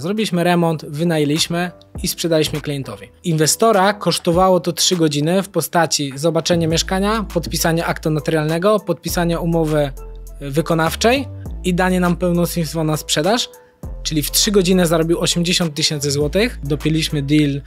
Zrobiliśmy remont, wynajęliśmy i sprzedaliśmy klientowi. Inwestora kosztowało to 3 godziny w postaci zobaczenia mieszkania, podpisania aktu notarialnego, podpisania umowy e, wykonawczej i danie nam pełnomocnictwa na sprzedaż. Czyli w 3 godziny zarobił 80 tysięcy złotych. Dopięliśmy deal e,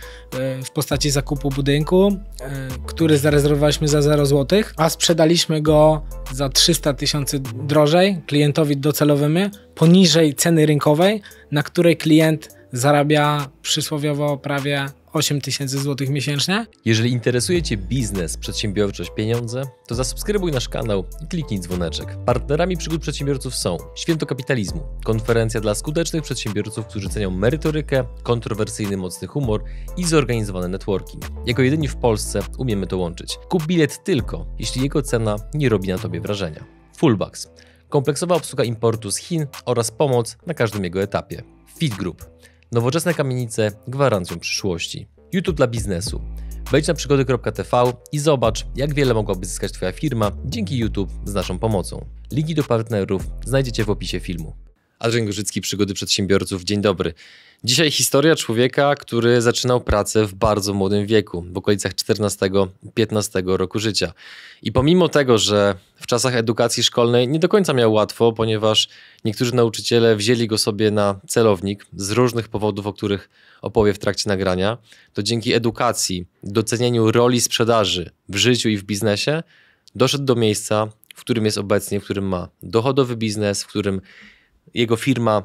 w postaci zakupu budynku, e, który zarezerwowaliśmy za 0 złotych, a sprzedaliśmy go za 300 tysięcy drożej klientowi docelowemu, poniżej ceny rynkowej, na której klient zarabia przysłowiowo prawie 8 tysięcy złotych miesięcznie. Jeżeli interesuje Cię biznes, przedsiębiorczość, pieniądze, to zasubskrybuj nasz kanał i kliknij dzwoneczek. Partnerami przygód przedsiębiorców są Święto Kapitalizmu, konferencja dla skutecznych przedsiębiorców, którzy cenią merytorykę, kontrowersyjny mocny humor i zorganizowany networking. Jako jedyni w Polsce umiemy to łączyć. Kup bilet tylko, jeśli jego cena nie robi na Tobie wrażenia. Fullbacks kompleksowa obsługa importu z Chin oraz pomoc na każdym jego etapie. Fit Group Nowoczesne kamienice gwarancją przyszłości. YouTube dla biznesu. Wejdź na przygody.tv i zobacz, jak wiele mogłaby zyskać Twoja firma dzięki YouTube z naszą pomocą. Linki do partnerów znajdziecie w opisie filmu. Adrian Gorzycki, Przygody Przedsiębiorców. Dzień dobry. Dzisiaj historia człowieka, który zaczynał pracę w bardzo młodym wieku, w okolicach 14-15 roku życia. I pomimo tego, że w czasach edukacji szkolnej nie do końca miał łatwo, ponieważ niektórzy nauczyciele wzięli go sobie na celownik z różnych powodów, o których opowie w trakcie nagrania, to dzięki edukacji, docenieniu roli sprzedaży w życiu i w biznesie, doszedł do miejsca, w którym jest obecnie, w którym ma dochodowy biznes, w którym jego firma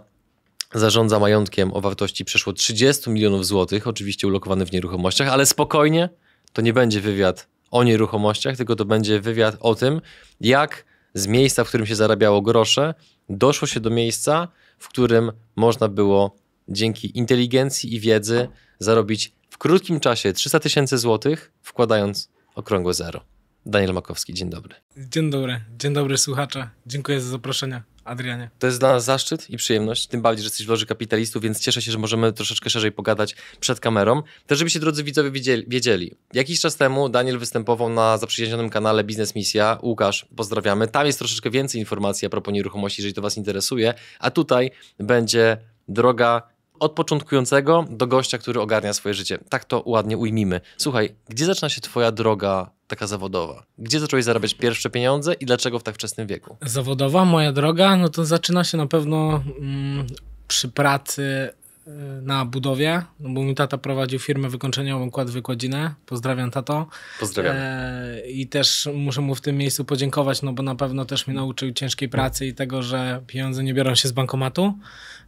zarządza majątkiem o wartości przeszło 30 milionów złotych, oczywiście ulokowany w nieruchomościach, ale spokojnie, to nie będzie wywiad o nieruchomościach, tylko to będzie wywiad o tym, jak z miejsca, w którym się zarabiało grosze, doszło się do miejsca, w którym można było dzięki inteligencji i wiedzy zarobić w krótkim czasie 300 tysięcy złotych, wkładając okrągłe zero. Daniel Makowski, dzień dobry. Dzień dobry, dzień dobry słuchacze. Dziękuję za zaproszenie. Adrianie. To jest dla nas zaszczyt i przyjemność, tym bardziej, że jesteś w Loży Kapitalistów, więc cieszę się, że możemy troszeczkę szerzej pogadać przed kamerą. Też żebyście drodzy widzowie wiedzieli, wiedzieli. Jakiś czas temu Daniel występował na zaprzyjaźnionym kanale Biznes Misja. Łukasz, pozdrawiamy. Tam jest troszeczkę więcej informacji a propos nieruchomości, jeżeli to was interesuje. A tutaj będzie droga od początkującego do gościa, który ogarnia swoje życie. Tak to ładnie ujmijmy. Słuchaj, gdzie zaczyna się twoja droga taka zawodowa? Gdzie zacząłeś zarabiać pierwsze pieniądze i dlaczego w tak wczesnym wieku? Zawodowa, moja droga, no to zaczyna się na pewno mm, przy pracy Y, na budowie, no bo mój tata prowadził firmę wykończeniową Kład Wykładzinę. Pozdrawiam tato. Pozdrawiam. E, I też muszę mu w tym miejscu podziękować, no bo na pewno też mnie nauczył ciężkiej pracy i tego, że pieniądze nie biorą się z bankomatu.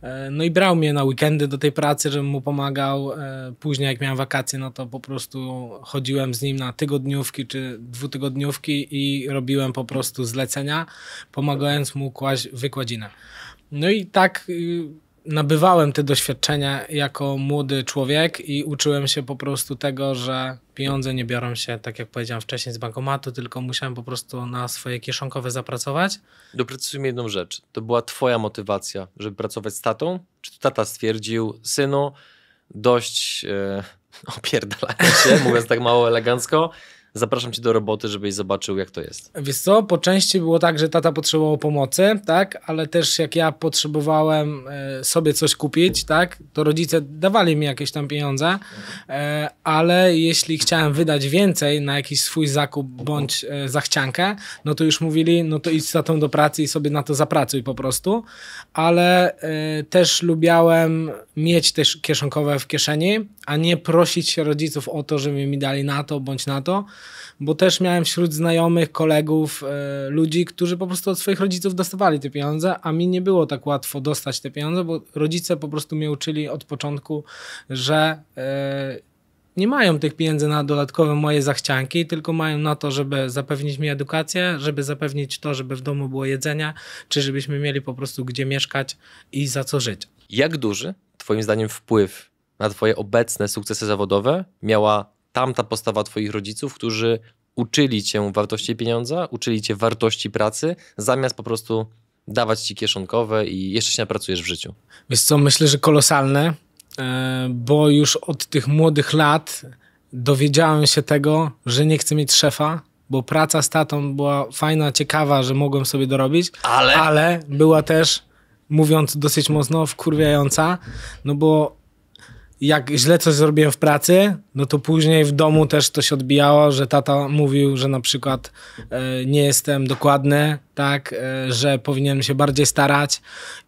E, no i brał mnie na weekendy do tej pracy, żebym mu pomagał. E, później jak miałem wakacje, no to po prostu chodziłem z nim na tygodniówki czy dwutygodniówki i robiłem po prostu zlecenia, pomagając mu kłaść wykładzinę. No i tak... Y, nabywałem te doświadczenia jako młody człowiek i uczyłem się po prostu tego, że pieniądze nie biorą się, tak jak powiedziałem wcześniej, z bankomatu, tylko musiałem po prostu na swoje kieszonkowe zapracować. Doprecyzujmy jedną rzecz. To była twoja motywacja, żeby pracować z tatą? Czy tata stwierdził, synu, dość yy, e, się, mówiąc tak mało elegancko, zapraszam cię do roboty, żebyś zobaczył, jak to jest. Wiesz co, po części było tak, że tata potrzebował pomocy, tak, ale też jak ja potrzebowałem e, sobie coś kupić, tak, to rodzice dawali mi jakieś tam pieniądze, e, ale jeśli chciałem wydać więcej na jakiś swój zakup bądź e, zachciankę, no to już mówili, no to idź z tatą do pracy i sobie na to zapracuj po prostu, ale też lubiałem mieć też kieszonkowe w kieszeni, a nie prosić rodziców o to, żeby mi dali na to bądź na to, bo też miałem wśród znajomych, kolegów, y, ludzi, którzy po prostu od swoich rodziców dostawali te pieniądze, a mi nie było tak łatwo dostać te pieniądze, bo rodzice po prostu mnie uczyli od początku, że y, nie mają tych pieniędzy na dodatkowe moje zachcianki, tylko mają na to, żeby zapewnić mi edukację, żeby zapewnić to, żeby w domu było jedzenia, czy żebyśmy mieli po prostu gdzie mieszkać i za co żyć. Jak duży, Twoim zdaniem, wpływ na Twoje obecne sukcesy zawodowe miała tamta postawa Twoich rodziców, którzy uczyli Cię wartości pieniądza, uczyli Cię wartości pracy, zamiast po prostu dawać Ci kieszonkowe i jeszcze się napracujesz w życiu? Jest co, myślę, że kolosalne, e, bo już od tych młodych lat dowiedziałem się tego, że nie chcę mieć szefa, bo praca z tatą była fajna, ciekawa, że mogłem sobie dorobić, ale, ale była też, mówiąc dosyć mocno, wkurwiająca, no bo jak źle coś zrobiłem w pracy, no to później w domu też to się odbijało, że tata mówił, że na przykład e, nie jestem dokładny, tak, e, że powinienem się bardziej starać.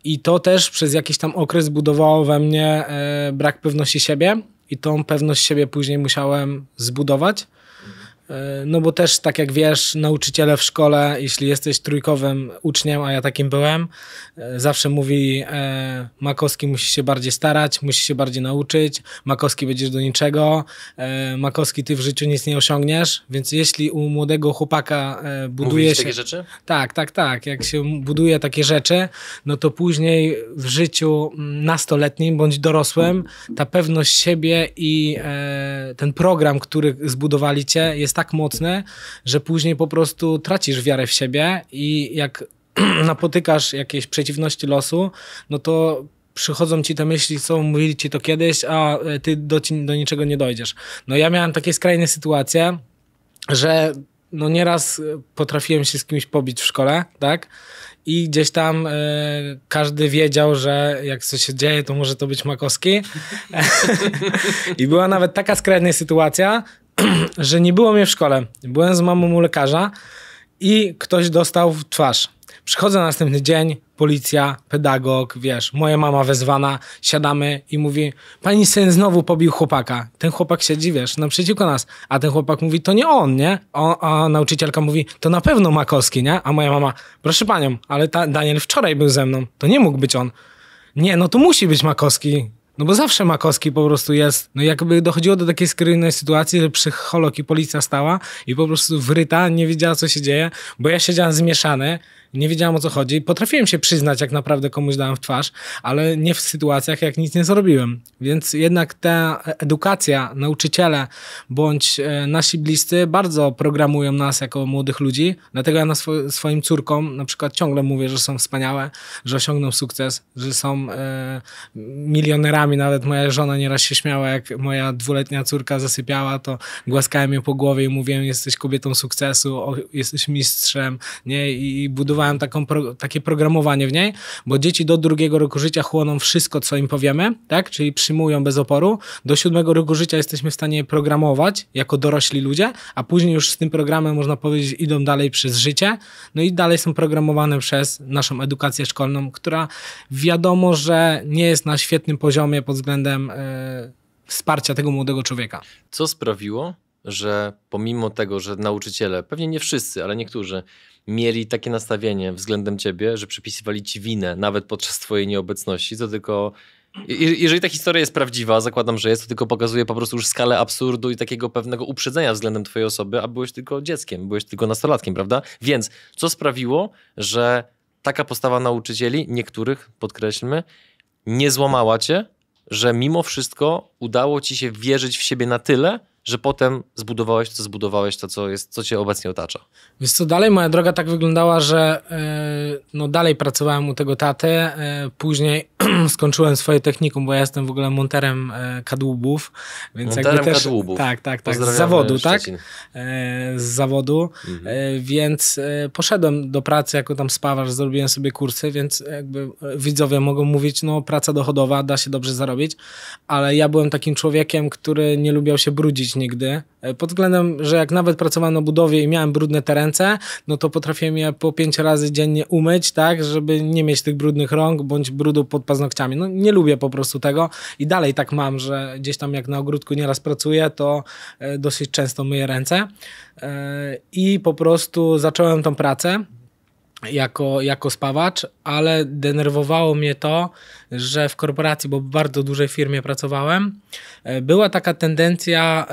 I to też przez jakiś tam okres budowało we mnie e, brak pewności siebie i tą pewność siebie później musiałem zbudować. E, no bo też, tak jak wiesz, nauczyciele w szkole, jeśli jesteś trójkowym uczniem, a ja takim byłem, e, zawsze mówi e, Makowski musisz się bardziej starać, musisz się bardziej nauczyć, Makowski będziesz do niczego, e, Makowski ty w życiu nic nie osiągniesz, więc jeśli u młodego chłopaka e, buduje Mówisz się... takie rzeczy? Tak, tak, tak. Jak się buduje takie rzeczy, no to później w życiu mm, nastoletnim bądź dorosłym ta pewność siebie i ten program, który zbudowaliście jest tak tak mocny, że później po prostu tracisz wiarę w siebie i jak napotykasz jakieś przeciwności losu, no to przychodzą ci te myśli, co mówili ci to kiedyś, a e, ty do, do niczego nie dojdziesz. No ja miałem takie skrajne sytuacje, że no nieraz e, potrafiłem się z kimś pobić w szkole, tak? I gdzieś tam y, każdy wiedział, że jak coś się dzieje, to może to być Makowski. I była nawet taka skrajna sytuacja, że nie było mnie w szkole. Byłem z mamą u lekarza i ktoś dostał w twarz. Przychodzę następny dzień, policja, pedagog, wiesz, moja mama wezwana, siadamy i mówi, pani syn znowu pobił chłopaka. Ten chłopak siedzi, wiesz, naprzeciwko nas, a ten chłopak mówi, to nie on, nie? O, a nauczycielka mówi, to na pewno Makowski, nie? A moja mama, proszę panią, ale ta, Daniel wczoraj był ze mną, to nie mógł być on. Nie, no to musi być Makowski. No bo zawsze Makowski po prostu jest, no jakby dochodziło do takiej skrajnej sytuacji, że psycholog i policja stała i po prostu wryta, nie wiedziała co się dzieje, bo ja siedziałem zmieszany, nie wiedziałem o co chodzi. Potrafiłem się przyznać, jak naprawdę komuś dałem w twarz, ale nie w sytuacjach, jak nic nie zrobiłem. Więc jednak ta edukacja, nauczyciele bądź e, nasi bliscy bardzo programują nas jako młodych ludzi. Dlatego ja na swoim córkom na przykład ciągle mówię, że są wspaniałe, że osiągną sukces, że są e, milionerami. Nawet moja żona nieraz się śmiała, jak moja dwuletnia córka zasypiała, to głaskałem ją po głowie i mówiłem, jesteś kobietą sukcesu, o, jesteś mistrzem, nie? I, i budowałem przygotowałem taką pro, takie programowanie w niej, bo dzieci do drugiego roku życia chłoną wszystko, co im powiemy, tak? czyli przyjmują bez oporu. Do siódmego roku życia jesteśmy w stanie programować jako dorośli ludzie, a później już z tym programem, można powiedzieć, idą dalej przez życie, no i dalej są programowane przez naszą edukację szkolną, która wiadomo, że nie jest na świetnym poziomie pod względem e, wsparcia tego młodego człowieka. Co sprawiło, że pomimo tego, że nauczyciele, pewnie nie wszyscy, ale niektórzy, mieli takie nastawienie względem ciebie, że przypisywali ci winę nawet podczas twojej nieobecności, to tylko jeżeli ta historia jest prawdziwa, zakładam, że jest, to tylko pokazuje po prostu już skalę absurdu i takiego pewnego uprzedzenia względem twojej osoby, a byłeś tylko dzieckiem, byłeś tylko nastolatkiem, prawda? Więc co sprawiło, że taka postawa nauczycieli, niektórych podkreślmy, nie złamała cię, że mimo wszystko udało ci się wierzyć w siebie na tyle, że potem zbudowałeś to, co zbudowałeś, to, co, jest, co cię obecnie otacza? Więc co, dalej moja droga tak wyglądała, że e, no dalej pracowałem u tego taty, e, później skończyłem swoje technikum, bo ja jestem w ogóle monterem e, kadłubów. Więc monterem też, kadłubów. Tak, tak, tak. Z zawodu, tak? Szczecin. tak? Z zawodu. Mhm. E, więc poszedłem do pracy jako tam spawarz, zrobiłem sobie kursy, więc jakby widzowie mogą mówić, no praca dochodowa, da się dobrze zarobić, ale ja byłem takim człowiekiem, który nie lubiał się brudzić nigdy. Pod względem, że jak nawet pracowałem na budowie i miałem brudne te ręce, no to potrafiłem je po pięć razy dziennie umyć, tak, żeby nie mieć tych brudnych rąk bądź brudu pod paznokciami. No nie lubię po prostu tego i dalej tak mam, że gdzieś tam jak na ogródku nieraz pracuję, to e, dosyć często myję ręce e, i po prostu zacząłem tą pracę jako, jako spawacz, ale denerwowało mnie to, że w korporacji, bo w bardzo dużej firmie pracowałem, e, była taka tendencja,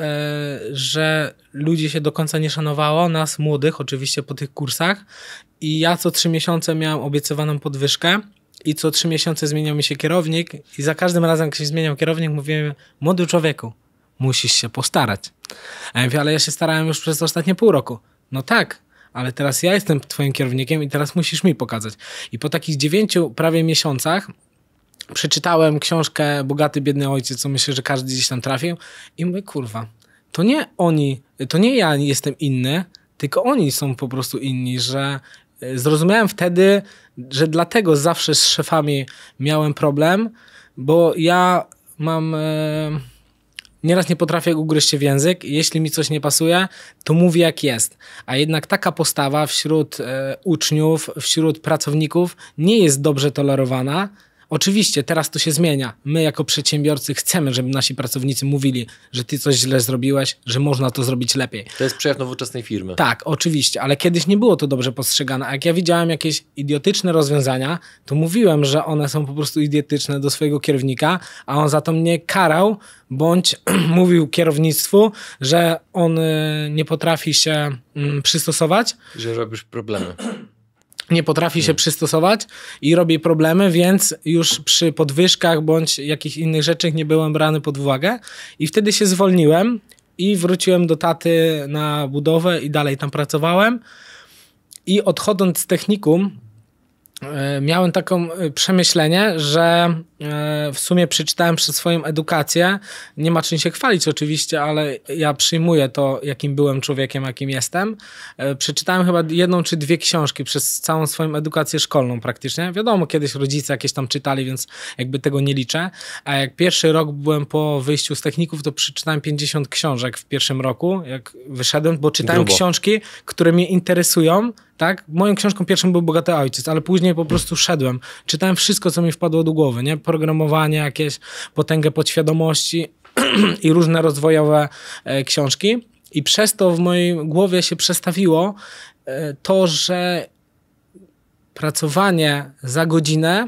że ludzi się do końca nie szanowało, nas młodych oczywiście po tych kursach i ja co trzy miesiące miałem obiecywaną podwyżkę i co trzy miesiące zmieniał mi się kierownik i za każdym razem, gdy się zmieniał kierownik, mówiłem, młody człowieku, musisz się postarać. A ja mówię, ale ja się starałem już przez ostatnie pół roku. No tak, ale teraz ja jestem twoim kierownikiem i teraz musisz mi pokazać. I po takich dziewięciu prawie miesiącach przeczytałem książkę Bogaty, Biedny Ojciec, co myślę, że każdy gdzieś tam trafił i mówię, kurwa, to nie oni, to nie ja jestem inny, tylko oni są po prostu inni, że Zrozumiałem wtedy, że dlatego zawsze z szefami miałem problem, bo ja mam. E, nieraz nie potrafię ugryźć się w język. Jeśli mi coś nie pasuje, to mówię jak jest. A jednak taka postawa wśród e, uczniów, wśród pracowników nie jest dobrze tolerowana Oczywiście teraz to się zmienia. My jako przedsiębiorcy chcemy, żeby nasi pracownicy mówili, że ty coś źle zrobiłeś, że można to zrobić lepiej. To jest przejaw nowoczesnej firmy. Tak, oczywiście, ale kiedyś nie było to dobrze postrzegane. A jak ja widziałem jakieś idiotyczne rozwiązania, to mówiłem, że one są po prostu idiotyczne do swojego kierownika, a on za to mnie karał, bądź mówił kierownictwu, że on y, nie potrafi się mm, przystosować. Że robisz problemy nie potrafi się przystosować i robi problemy, więc już przy podwyżkach bądź jakichś innych rzeczach nie byłem brany pod uwagę i wtedy się zwolniłem i wróciłem do taty na budowę i dalej tam pracowałem i odchodząc z technikum e, miałem taką e, przemyślenie, że E, w sumie przeczytałem przez swoją edukację. Nie ma czym się chwalić oczywiście, ale ja przyjmuję to, jakim byłem człowiekiem, jakim jestem. E, przeczytałem chyba jedną czy dwie książki przez całą swoją edukację szkolną praktycznie. Wiadomo, kiedyś rodzice jakieś tam czytali, więc jakby tego nie liczę. A jak pierwszy rok byłem po wyjściu z techników, to przeczytałem 50 książek w pierwszym roku, jak wyszedłem, bo czytałem Grubo. książki, które mnie interesują. Tak? Moją książką pierwszą był Bogaty Ojciec, ale później po prostu szedłem. Czytałem wszystko, co mi wpadło do głowy, nie? programowania jakieś, potęgę podświadomości i różne rozwojowe e, książki. I przez to w mojej głowie się przestawiło e, to, że pracowanie za godzinę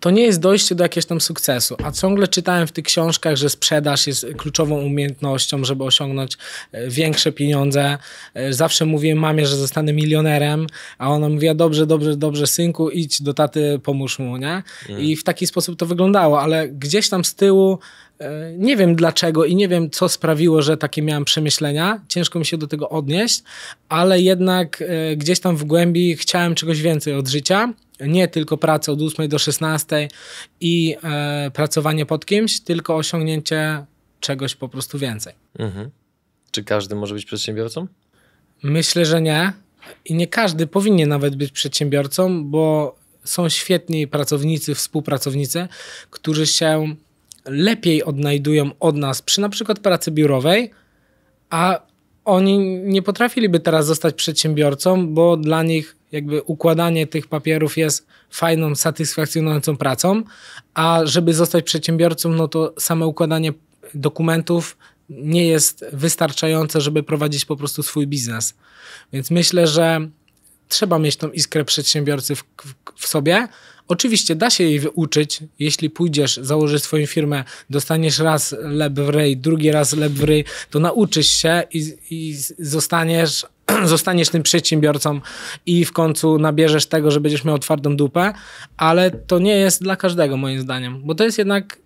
to nie jest dojście do jakiegoś tam sukcesu. A ciągle czytałem w tych książkach, że sprzedaż jest kluczową umiejętnością, żeby osiągnąć e, większe pieniądze. E, zawsze mówiłem mamie, że zostanę milionerem, a ona mówiła, dobrze, dobrze, dobrze, synku, idź do taty, pomóż mu, nie? Mm. I w taki sposób to wyglądało, ale gdzieś tam z tyłu e, nie wiem dlaczego i nie wiem, co sprawiło, że takie miałem przemyślenia. Ciężko mi się do tego odnieść, ale jednak gdzieś tam w głębi chciałem czegoś więcej od życia nie tylko pracę od 8 do 16 i e, pracowanie pod kimś, tylko osiągnięcie czegoś po prostu więcej. Mhm. Czy każdy może być przedsiębiorcą? Myślę, że nie. I nie każdy powinien nawet być przedsiębiorcą, bo są świetni pracownicy, współpracownicy, którzy się lepiej odnajdują od nas przy na przykład pracy biurowej, a oni nie potrafiliby teraz zostać przedsiębiorcą, bo dla nich jakby układanie tych papierów jest fajną, satysfakcjonującą pracą, a żeby zostać przedsiębiorcą, no to samo układanie dokumentów nie jest wystarczające, żeby prowadzić po prostu swój biznes. Więc myślę, że trzeba mieć tą iskrę przedsiębiorcy w, w, w, sobie. Oczywiście da się jej wyuczyć, jeśli pójdziesz, założysz swoją firmę, dostaniesz raz leb w ryj, drugi raz leb w ryj, to nauczysz się i, i zostaniesz zostaniesz tym przedsiębiorcą i w końcu nabierzesz tego, że będziesz miał twardą dupę, ale to nie jest dla każdego moim zdaniem, bo to jest jednak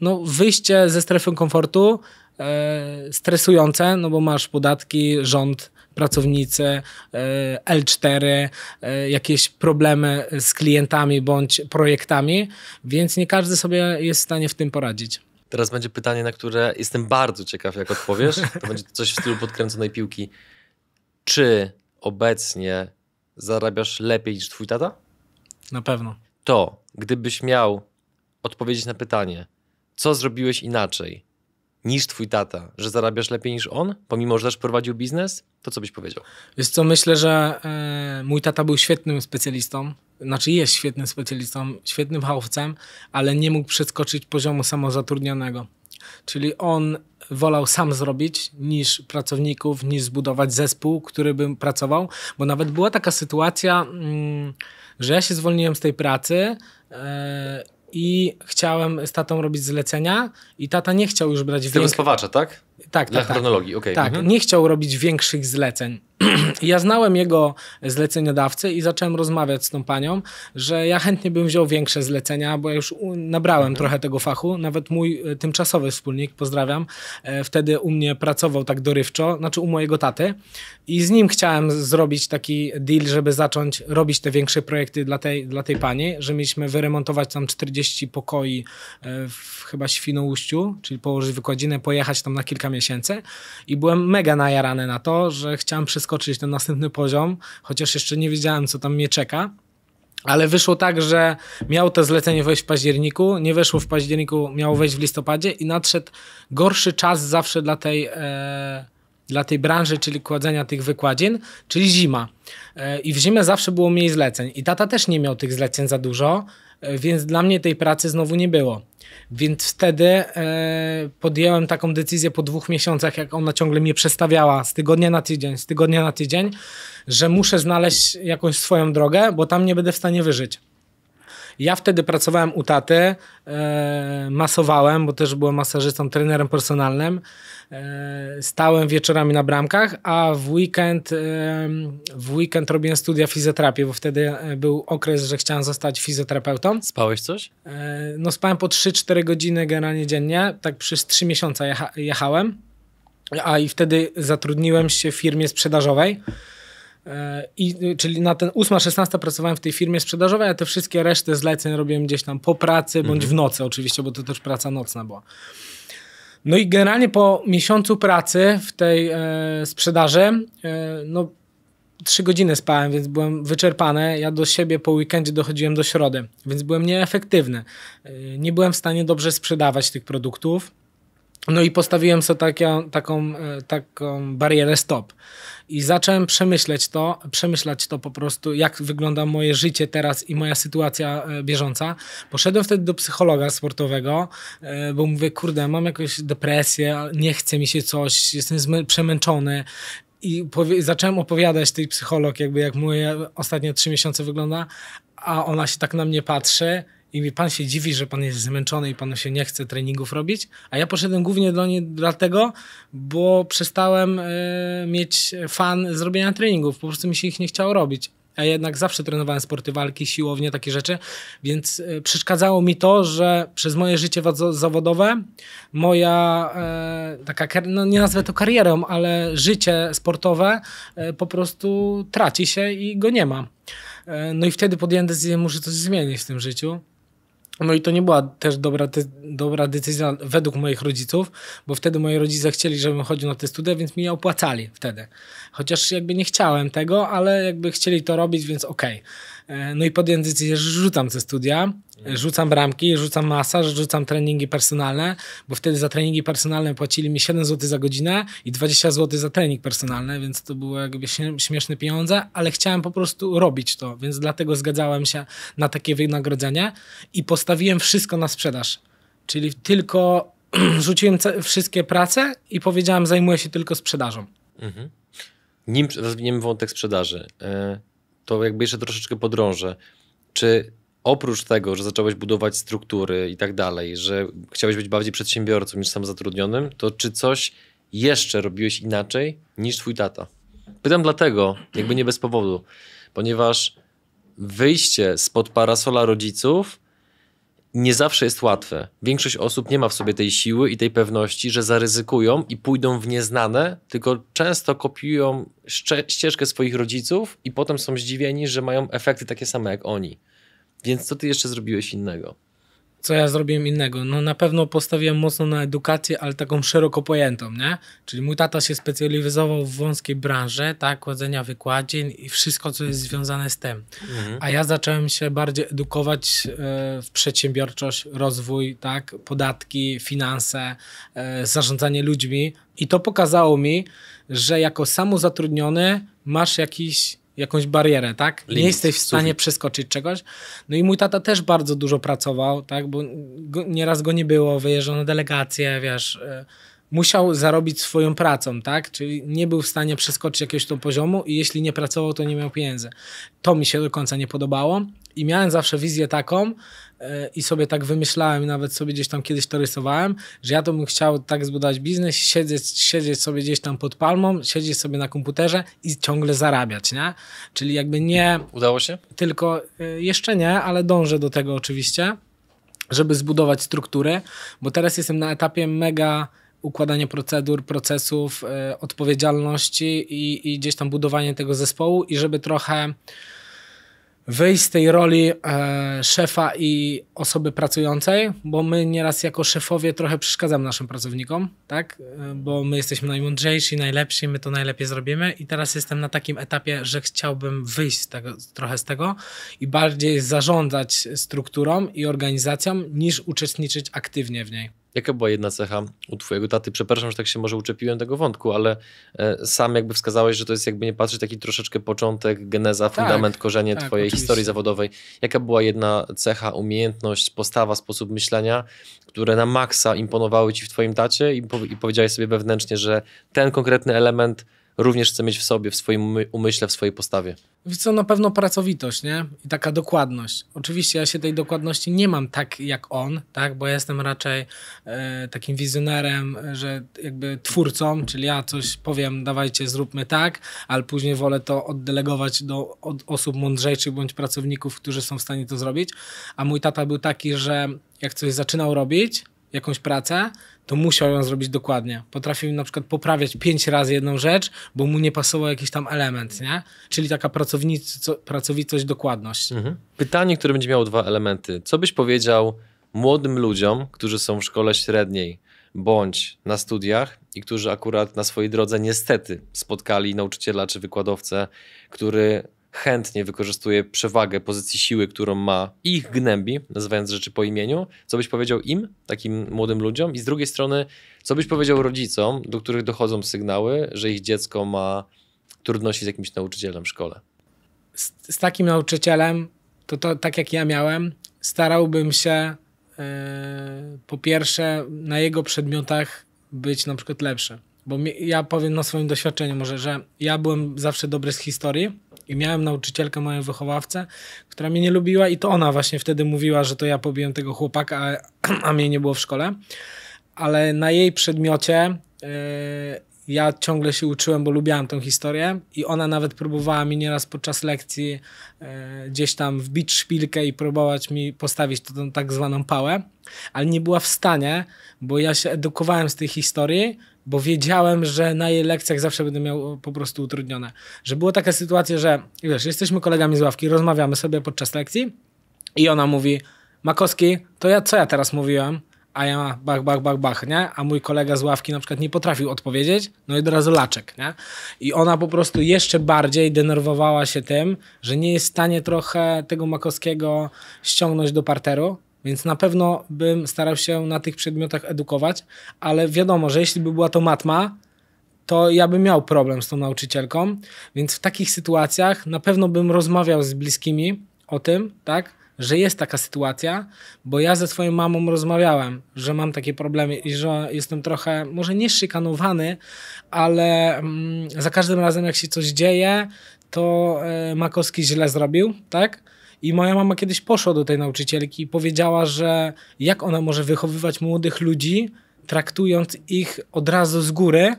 no, wyjście ze strefy komfortu e, stresujące, no bo masz podatki, rząd, pracownicy, e, L4, e, jakieś problemy z klientami bądź projektami, więc nie każdy sobie jest w stanie w tym poradzić. Teraz będzie pytanie, na które jestem bardzo ciekaw, jak odpowiesz. To będzie coś w stylu podkręconej piłki czy obecnie zarabiasz lepiej niż twój tata? Na pewno. To, gdybyś miał odpowiedzieć na pytanie, co zrobiłeś inaczej niż twój tata, że zarabiasz lepiej niż on, pomimo, że też prowadził biznes, to co byś powiedział? Wiesz co, myślę, że e, mój tata był świetnym specjalistą, znaczy jest świetnym specjalistą, świetnym fachowcem, ale nie mógł przeskoczyć poziomu samozatrudnionego. Czyli on wolał sam zrobić niż pracowników, niż zbudować zespół, który bym pracował, bo nawet była taka sytuacja, mm, że ja się zwolniłem z tej pracy e, i chciałem z tatą robić zlecenia i tata nie chciał już brać... Z tego spawacza, tak? Tak, Dla tak, tak, chronologii, tak. Okay. Tak, mhm. nie chciał robić większych zleceń. ja znałem jego zleceniodawcę i zacząłem rozmawiać z tą panią, że ja chętnie bym wziął większe zlecenia, bo ja już nabrałem mhm. trochę tego fachu. Nawet mój e, tymczasowy wspólnik, pozdrawiam, e, wtedy u mnie pracował tak dorywczo, znaczy u mojego taty i z nim chciałem zrobić taki deal, żeby zacząć robić te większe projekty dla tej, dla tej pani, że mieliśmy wyremontować tam 40 pokoi e, w chyba Świnoujściu, czyli położyć wykładzinę, pojechać tam na kilka kilka miesięcy i byłem mega najarany na to, że chciałem przeskoczyć na następny poziom, chociaż jeszcze nie wiedziałem, co tam mnie czeka. Ale wyszło tak, że miał to zlecenie wejść w październiku, nie weszło w październiku, miało wejść w listopadzie i nadszedł gorszy czas zawsze dla tej, e, dla tej branży, czyli kładzenia tych wykładzin, czyli zima. E, I w zimę zawsze było mniej zleceń. I tata też nie miał tych zleceń za dużo, więc dla mnie tej pracy znowu nie było. Więc wtedy e, podjąłem taką decyzję po dwóch miesiącach, jak ona ciągle mnie przestawiała z tygodnia na tydzień, z tygodnia na tydzień, że muszę znaleźć jakąś swoją drogę, bo tam nie będę w stanie wyżyć. Ja wtedy pracowałem u taty, e, masowałem, bo też byłem masażystą, trenerem personalnym. E, stałem wieczorami na bramkach, a w weekend, e, w weekend robiłem studia fizjoterapii, bo wtedy był okres, że chciałem zostać fizjoterapeutą. Spałeś coś? No spałem po 3-4 godziny generalnie dziennie, tak przez 3 miesiące jecha jechałem. A i wtedy zatrudniłem się w firmie sprzedażowej. I, czyli na ten 8-16 pracowałem w tej firmie sprzedażowej, a te wszystkie reszty zleceń robiłem gdzieś tam po pracy bądź mhm. w nocy oczywiście, bo to też praca nocna była. No i generalnie po miesiącu pracy w tej e, sprzedaży, e, no trzy godziny spałem, więc byłem wyczerpany. Ja do siebie po weekendzie dochodziłem do środy, więc byłem nieefektywny. E, nie byłem w stanie dobrze sprzedawać tych produktów no i postawiłem sobie taką, taką, e, taką barierę stop. I zacząłem przemyśleć to, przemyślać to po prostu, jak wygląda moje życie teraz i moja sytuacja e, bieżąca. Poszedłem wtedy do psychologa sportowego, e, bo mówię, kurde, mam jakąś depresję, nie chce mi się coś, jestem przemęczony i zacząłem opowiadać tej psycholog, jakby jak moje ostatnie trzy miesiące wygląda, a ona się tak na mnie patrzy i pan się dziwi, że pan jest zmęczony i panu się nie chce treningów robić, a ja poszedłem głównie do niej dlatego, bo przestałem y, mieć fan zrobienia treningów, po prostu mi się ich nie chciało robić. A jednak zawsze trenowałem sporty walki, siłownie, takie rzeczy, więc y, przeszkadzało mi to, że przez moje życie zawodowe, moja y, taka, no nie nazwę to karierą, ale życie sportowe po prostu traci się i go nie ma. No i wtedy podjęłem decyzję, muszę coś zmienić w tym życiu. No i to nie była też dobra, te, dobra decyzja według moich rodziców, bo wtedy moi rodzice chcieli, żebym chodził na te studia, więc mi nie opłacali wtedy. Chociaż jakby nie chciałem tego, ale jakby chcieli to robić, więc okej. Okay. E, no i podjąłem decyzję, że rzucam ze studia, rzucam bramki, rzucam masaż, rzucam treningi personalne, bo wtedy za treningi personalne płacili mi 7 zł za godzinę i 20 zł za trening personalny, więc to były jakby śmieszne pieniądze, ale chciałem po prostu robić to, więc dlatego zgadzałem się na takie wynagrodzenie i postawiłem wszystko na sprzedaż. Czyli tylko rzuciłem wszystkie prace i powiedziałem, zajmuję się tylko sprzedażą. Mhm. Nim rozwiniemy wątek sprzedaży. E, to jakby jeszcze troszeczkę podrążę. Czy oprócz tego, że zacząłeś budować struktury i tak dalej, że chciałeś być bardziej przedsiębiorcą niż sam zatrudnionym, to czy coś jeszcze robiłeś inaczej niż twój tata? Pytam dlatego, jakby nie bez powodu, ponieważ wyjście spod parasola rodziców nie zawsze jest łatwe. Większość osób nie ma w sobie tej siły i tej pewności, że zaryzykują i pójdą w nieznane, tylko często kopiują ścieżkę swoich rodziców i potem są zdziwieni, że mają efekty takie same jak oni. Więc co ty jeszcze zrobiłeś innego? co ja zrobiłem innego? No na pewno postawiłem mocno na edukację, ale taką szeroko pojętą, nie? Czyli mój tata się specjalizował w wąskiej branży, tak, kładzenia wykładzin i wszystko, co jest związane z tym. Mhm. A ja zacząłem się bardziej edukować e, w przedsiębiorczość, rozwój, tak, podatki, finanse, e, zarządzanie ludźmi i to pokazało mi, że jako samozatrudniony masz jakiś jakąś barierę, tak? Limit, nie jesteś w stanie sufit. przeskoczyć czegoś. No i mój tata też bardzo dużo pracował, tak? Bo go, nieraz go nie było, wyjeżdżał na delegację, wiesz. E, musiał zarobić swoją pracą, tak? Czyli nie był w stanie przeskoczyć jakiegoś tam poziomu i jeśli nie pracował, to nie miał pieniędzy. To mi się do końca nie podobało i miałem zawsze wizję taką, E, i sobie tak wymyślałem i nawet sobie gdzieś tam kiedyś to rysowałem, że ja to bym chciał tak zbudować biznes, siedzieć, siedzieć sobie gdzieś tam pod palmą, siedzieć sobie na komputerze i ciągle zarabiać, nie? Czyli jakby nie... Udało się? Tylko e, jeszcze nie, ale dążę do tego oczywiście, żeby zbudować strukturę, bo teraz jestem na etapie mega układania procedur, procesów, e, odpowiedzialności i, i gdzieś tam budowanie tego zespołu i żeby trochę wyjść z tej roli e, szefa i osoby pracującej, bo my nieraz jako szefowie trochę przeszkadzamy naszym pracownikom, tak? E, bo my jesteśmy najmądrzejsi, najlepsi, my to najlepiej zrobimy i teraz jestem na takim etapie, że chciałbym wyjść z tego, trochę z tego i bardziej zarządzać strukturą i organizacją niż uczestniczyć aktywnie w niej. Jaka była jedna cecha u twojego taty? Przepraszam, że tak się może uczepiłem tego wątku, ale e, sam jakby wskazałeś, że to jest jakby nie patrzeć taki troszeczkę początek, geneza, tak, fundament, korzenie tak, twojej oczywiście. historii zawodowej. Jaka była jedna cecha, umiejętność, postawa, sposób myślenia, które na maksa imponowały ci w twoim tacie i, po i powiedziałeś sobie wewnętrznie, że ten konkretny element również chce mieć w sobie, w swoim umyśle, w swojej postawie? Wiesz co, na pewno pracowitość, nie? I taka dokładność. Oczywiście ja się tej dokładności nie mam tak jak on, tak? Bo ja jestem raczej e, takim wizjonerem, że jakby twórcą, czyli ja coś powiem, dawajcie, zróbmy tak, ale później wolę to oddelegować do od osób mądrzejszych bądź pracowników, którzy są w stanie to zrobić. A mój tata był taki, że jak coś zaczynał robić, jakąś pracę, to musiał ją zrobić dokładnie. Potrafił na przykład poprawiać pięć razy jedną rzecz, bo mu nie pasował jakiś tam element, nie? Czyli taka pracowitość, dokładność. Mhm. Pytanie, które będzie miało dwa elementy. Co byś powiedział młodym ludziom, którzy są w szkole średniej bądź na studiach i którzy akurat na swojej drodze niestety spotkali nauczyciela czy wykładowcę, który chętnie wykorzystuje przewagę pozycji siły, którą ma i ich gnębi, nazywając rzeczy po imieniu, co byś powiedział im, takim młodym ludziom, i z drugiej strony, co byś powiedział rodzicom, do których dochodzą sygnały, że ich dziecko ma trudności z jakimś nauczycielem w szkole? Z, z takim nauczycielem, to, to tak jak ja miałem, starałbym się yy, po pierwsze na jego przedmiotach być na przykład lepszy. Bo mi, ja powiem na swoim doświadczeniu może, że ja byłem zawsze dobry z historii, i miałem nauczycielkę, moją wychowawcę, która mnie nie lubiła i to ona właśnie wtedy mówiła, że to ja pobiłem tego chłopaka, a, a mnie nie było w szkole. Ale na jej przedmiocie yy, ja ciągle się uczyłem, bo lubiłem tą historię i ona nawet próbowała mi nieraz podczas lekcji e, gdzieś tam wbić szpilkę i próbować mi postawić tą tak zwaną pałę, ale nie była w stanie, bo ja się edukowałem z tej historii, bo wiedziałem, że na jej lekcjach zawsze będę miał e, po prostu utrudnione. Że była taka sytuacja, że wiesz, jesteśmy kolegami z ławki, rozmawiamy sobie podczas lekcji i ona mówi, Makowski, to ja co ja teraz mówiłem? A ja bach, bach, bach, bach, nie? A mój kolega z ławki na przykład nie potrafił odpowiedzieć, no i od razu laczek, nie? I ona po prostu jeszcze bardziej denerwowała się tym, że nie jest w stanie trochę tego Makowskiego ściągnąć do parteru, więc na pewno bym starał się na tych przedmiotach edukować, ale wiadomo, że jeśli by była to matma, to ja bym miał problem z tą nauczycielką, więc w takich sytuacjach na pewno bym rozmawiał z bliskimi o tym, tak, że jest taka sytuacja, bo ja ze swoją mamą rozmawiałem, że mam takie problemy i że jestem trochę, może nie szykanowany, ale mm, za każdym razem jak się coś dzieje, to y, Makowski źle zrobił, tak? I moja mama kiedyś poszła do tej nauczycielki i powiedziała, że jak ona może wychowywać młodych ludzi, traktując ich od razu z góry,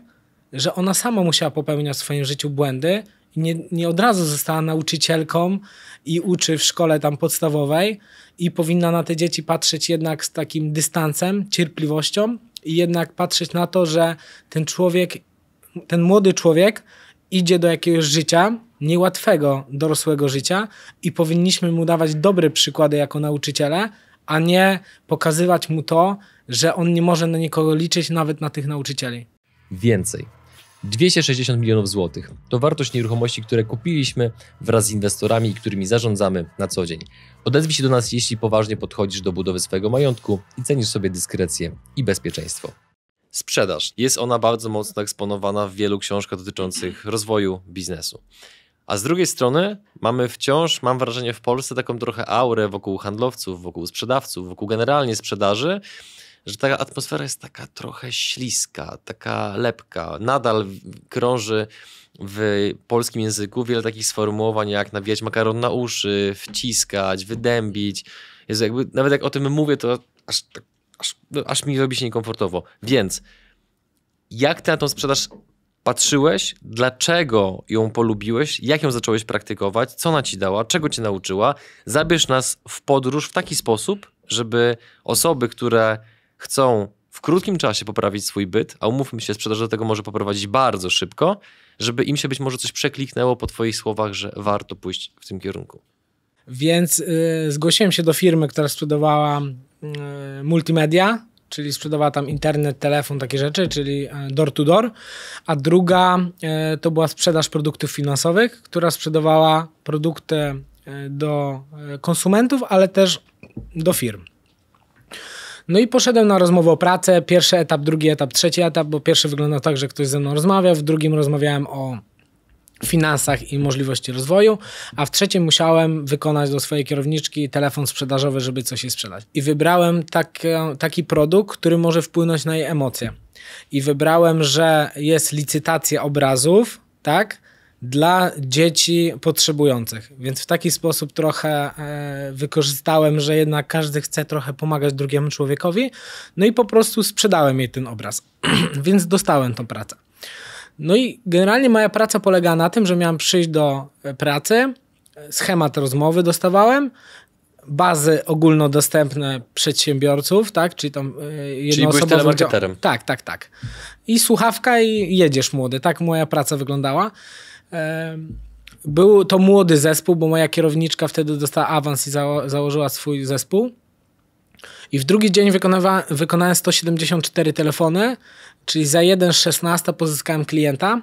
że ona sama musiała popełniać w swoim życiu błędy i nie, nie od razu została nauczycielką i uczy w szkole tam podstawowej i powinna na te dzieci patrzeć jednak z takim dystansem, cierpliwością i jednak patrzeć na to, że ten człowiek, ten młody człowiek idzie do jakiegoś życia, niełatwego dorosłego życia i powinniśmy mu dawać dobre przykłady jako nauczyciele, a nie pokazywać mu to, że on nie może na nikogo liczyć, nawet na tych nauczycieli. Więcej. 260 milionów złotych to wartość nieruchomości, które kupiliśmy wraz z inwestorami, którymi zarządzamy na co dzień. Odezwij się do nas, jeśli poważnie podchodzisz do budowy swojego majątku i cenisz sobie dyskrecję i bezpieczeństwo sprzedaż. Jest ona bardzo mocno eksponowana w wielu książkach dotyczących rozwoju biznesu. A z drugiej strony mamy wciąż, mam wrażenie, w Polsce taką trochę aurę wokół handlowców, wokół sprzedawców, wokół generalnie sprzedaży, że ta atmosfera jest taka trochę śliska, taka lepka. Nadal krąży w polskim języku wiele takich sformułowań jak nawijać makaron na uszy, wciskać, wydębić. Jezu, jakby, nawet jak o tym mówię, to aż tak aż, no, aż mi robi się niekomfortowo. Więc jak ty na tą sprzedaż patrzyłeś, dlaczego ją polubiłeś, jak ją zacząłeś praktykować, co ona ci dała, czego cię nauczyła. Zabierz nas w podróż w taki sposób, żeby osoby, które chcą w krótkim czasie poprawić swój byt, a umówmy się, sprzedaż do tego może poprowadzić bardzo szybko, żeby im się być może coś przekliknęło po twoich słowach, że warto pójść w tym kierunku. Więc y, zgłosiłem się do firmy, która sprzedawała E, multimedia, czyli sprzedawała tam internet, telefon, takie rzeczy, czyli e, door to door, a druga e, to była sprzedaż produktów finansowych, która sprzedawała produkty do konsumentów, ale też do firm. No i poszedłem na rozmowę o pracę. Pierwszy etap, drugi etap, trzeci etap, bo pierwszy wyglądał tak, że ktoś ze mną rozmawiał, w drugim rozmawiałem o finansach i możliwości rozwoju, a w trzecim musiałem wykonać do swojej kierowniczki telefon sprzedażowy, żeby coś jej sprzedać. I wybrałem tak, taki produkt, który może wpłynąć na jej emocje. I wybrałem, że jest licytacja obrazów, tak? Dla dzieci potrzebujących. Więc w taki sposób trochę e, wykorzystałem, że jednak każdy chce trochę pomagać drugiemu człowiekowi, no i po prostu sprzedałem jej ten obraz. Więc dostałem tą pracę. No i generalnie moja praca polegała na tym, że miałem przyjść do e, pracy, e, schemat rozmowy dostawałem, bazy ogólnodostępne przedsiębiorców, tak? Czyli tam e, jednoosobowo... Czyli byłeś telemarketerem. Tak, tak, tak. I słuchawka i jedziesz młody. Tak moja praca wyglądała. Był to młody zespół, bo moja kierowniczka wtedy dostała awans i zało założyła swój zespół. I w drugi dzień wykonałem 174 telefony czyli za 1,16 pozyskałem klienta.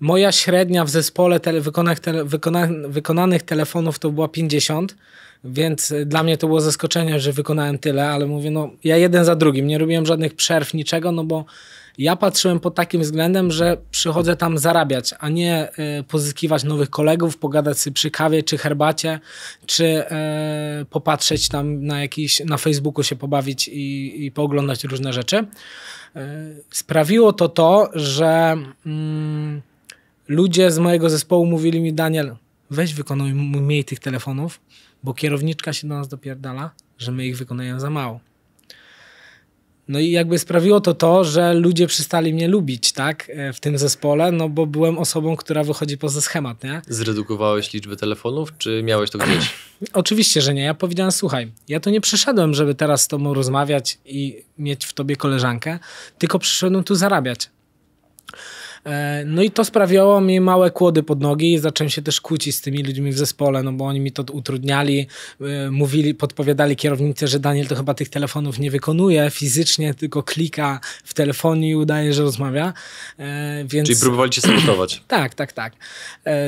Moja średnia w zespole tele, tele, wykona, wykonanych telefonów to była 50, więc y, dla mnie to było zaskoczenie, że wykonałem tyle, ale mówię, no ja jeden za drugim, nie robiłem żadnych przerw, niczego, no bo ja patrzyłem pod takim względem, że przychodzę tam zarabiać, a nie e, pozyskiwać nowych kolegów, pogadać sobie przy kawie czy herbacie, czy e, popatrzeć tam na jakiś, na Facebooku się pobawić i, i pooglądać różne rzeczy. E, sprawiło to to, że mm, ludzie z mojego zespołu mówili mi, Daniel, weź wykonuj mniej tych telefonów, bo kierowniczka się do nas dopierdala, że my ich wykonujemy za mało. No i jakby sprawiło to to, że ludzie przestali mnie lubić, tak, e, w tym zespole, no bo byłem osobą, która wychodzi poza schemat, nie? Zredukowałeś liczbę telefonów, czy miałeś to gdzieś? Oczywiście, że nie. Ja powiedziałem, słuchaj, ja tu nie przyszedłem, żeby teraz z tobą rozmawiać i mieć w tobie koleżankę, tylko przyszedłem tu zarabiać. E, no i to sprawiało mi małe kłody pod nogi. i Zacząłem się też kłócić z tymi ludźmi w zespole, no bo oni mi to utrudniali. E, mówili, podpowiadali kierownicy, że Daniel to chyba tych telefonów nie wykonuje fizycznie, tylko klika w telefonie i udaje, że rozmawia. E, więc... Czyli próbowali cię sabotować. tak, tak, tak.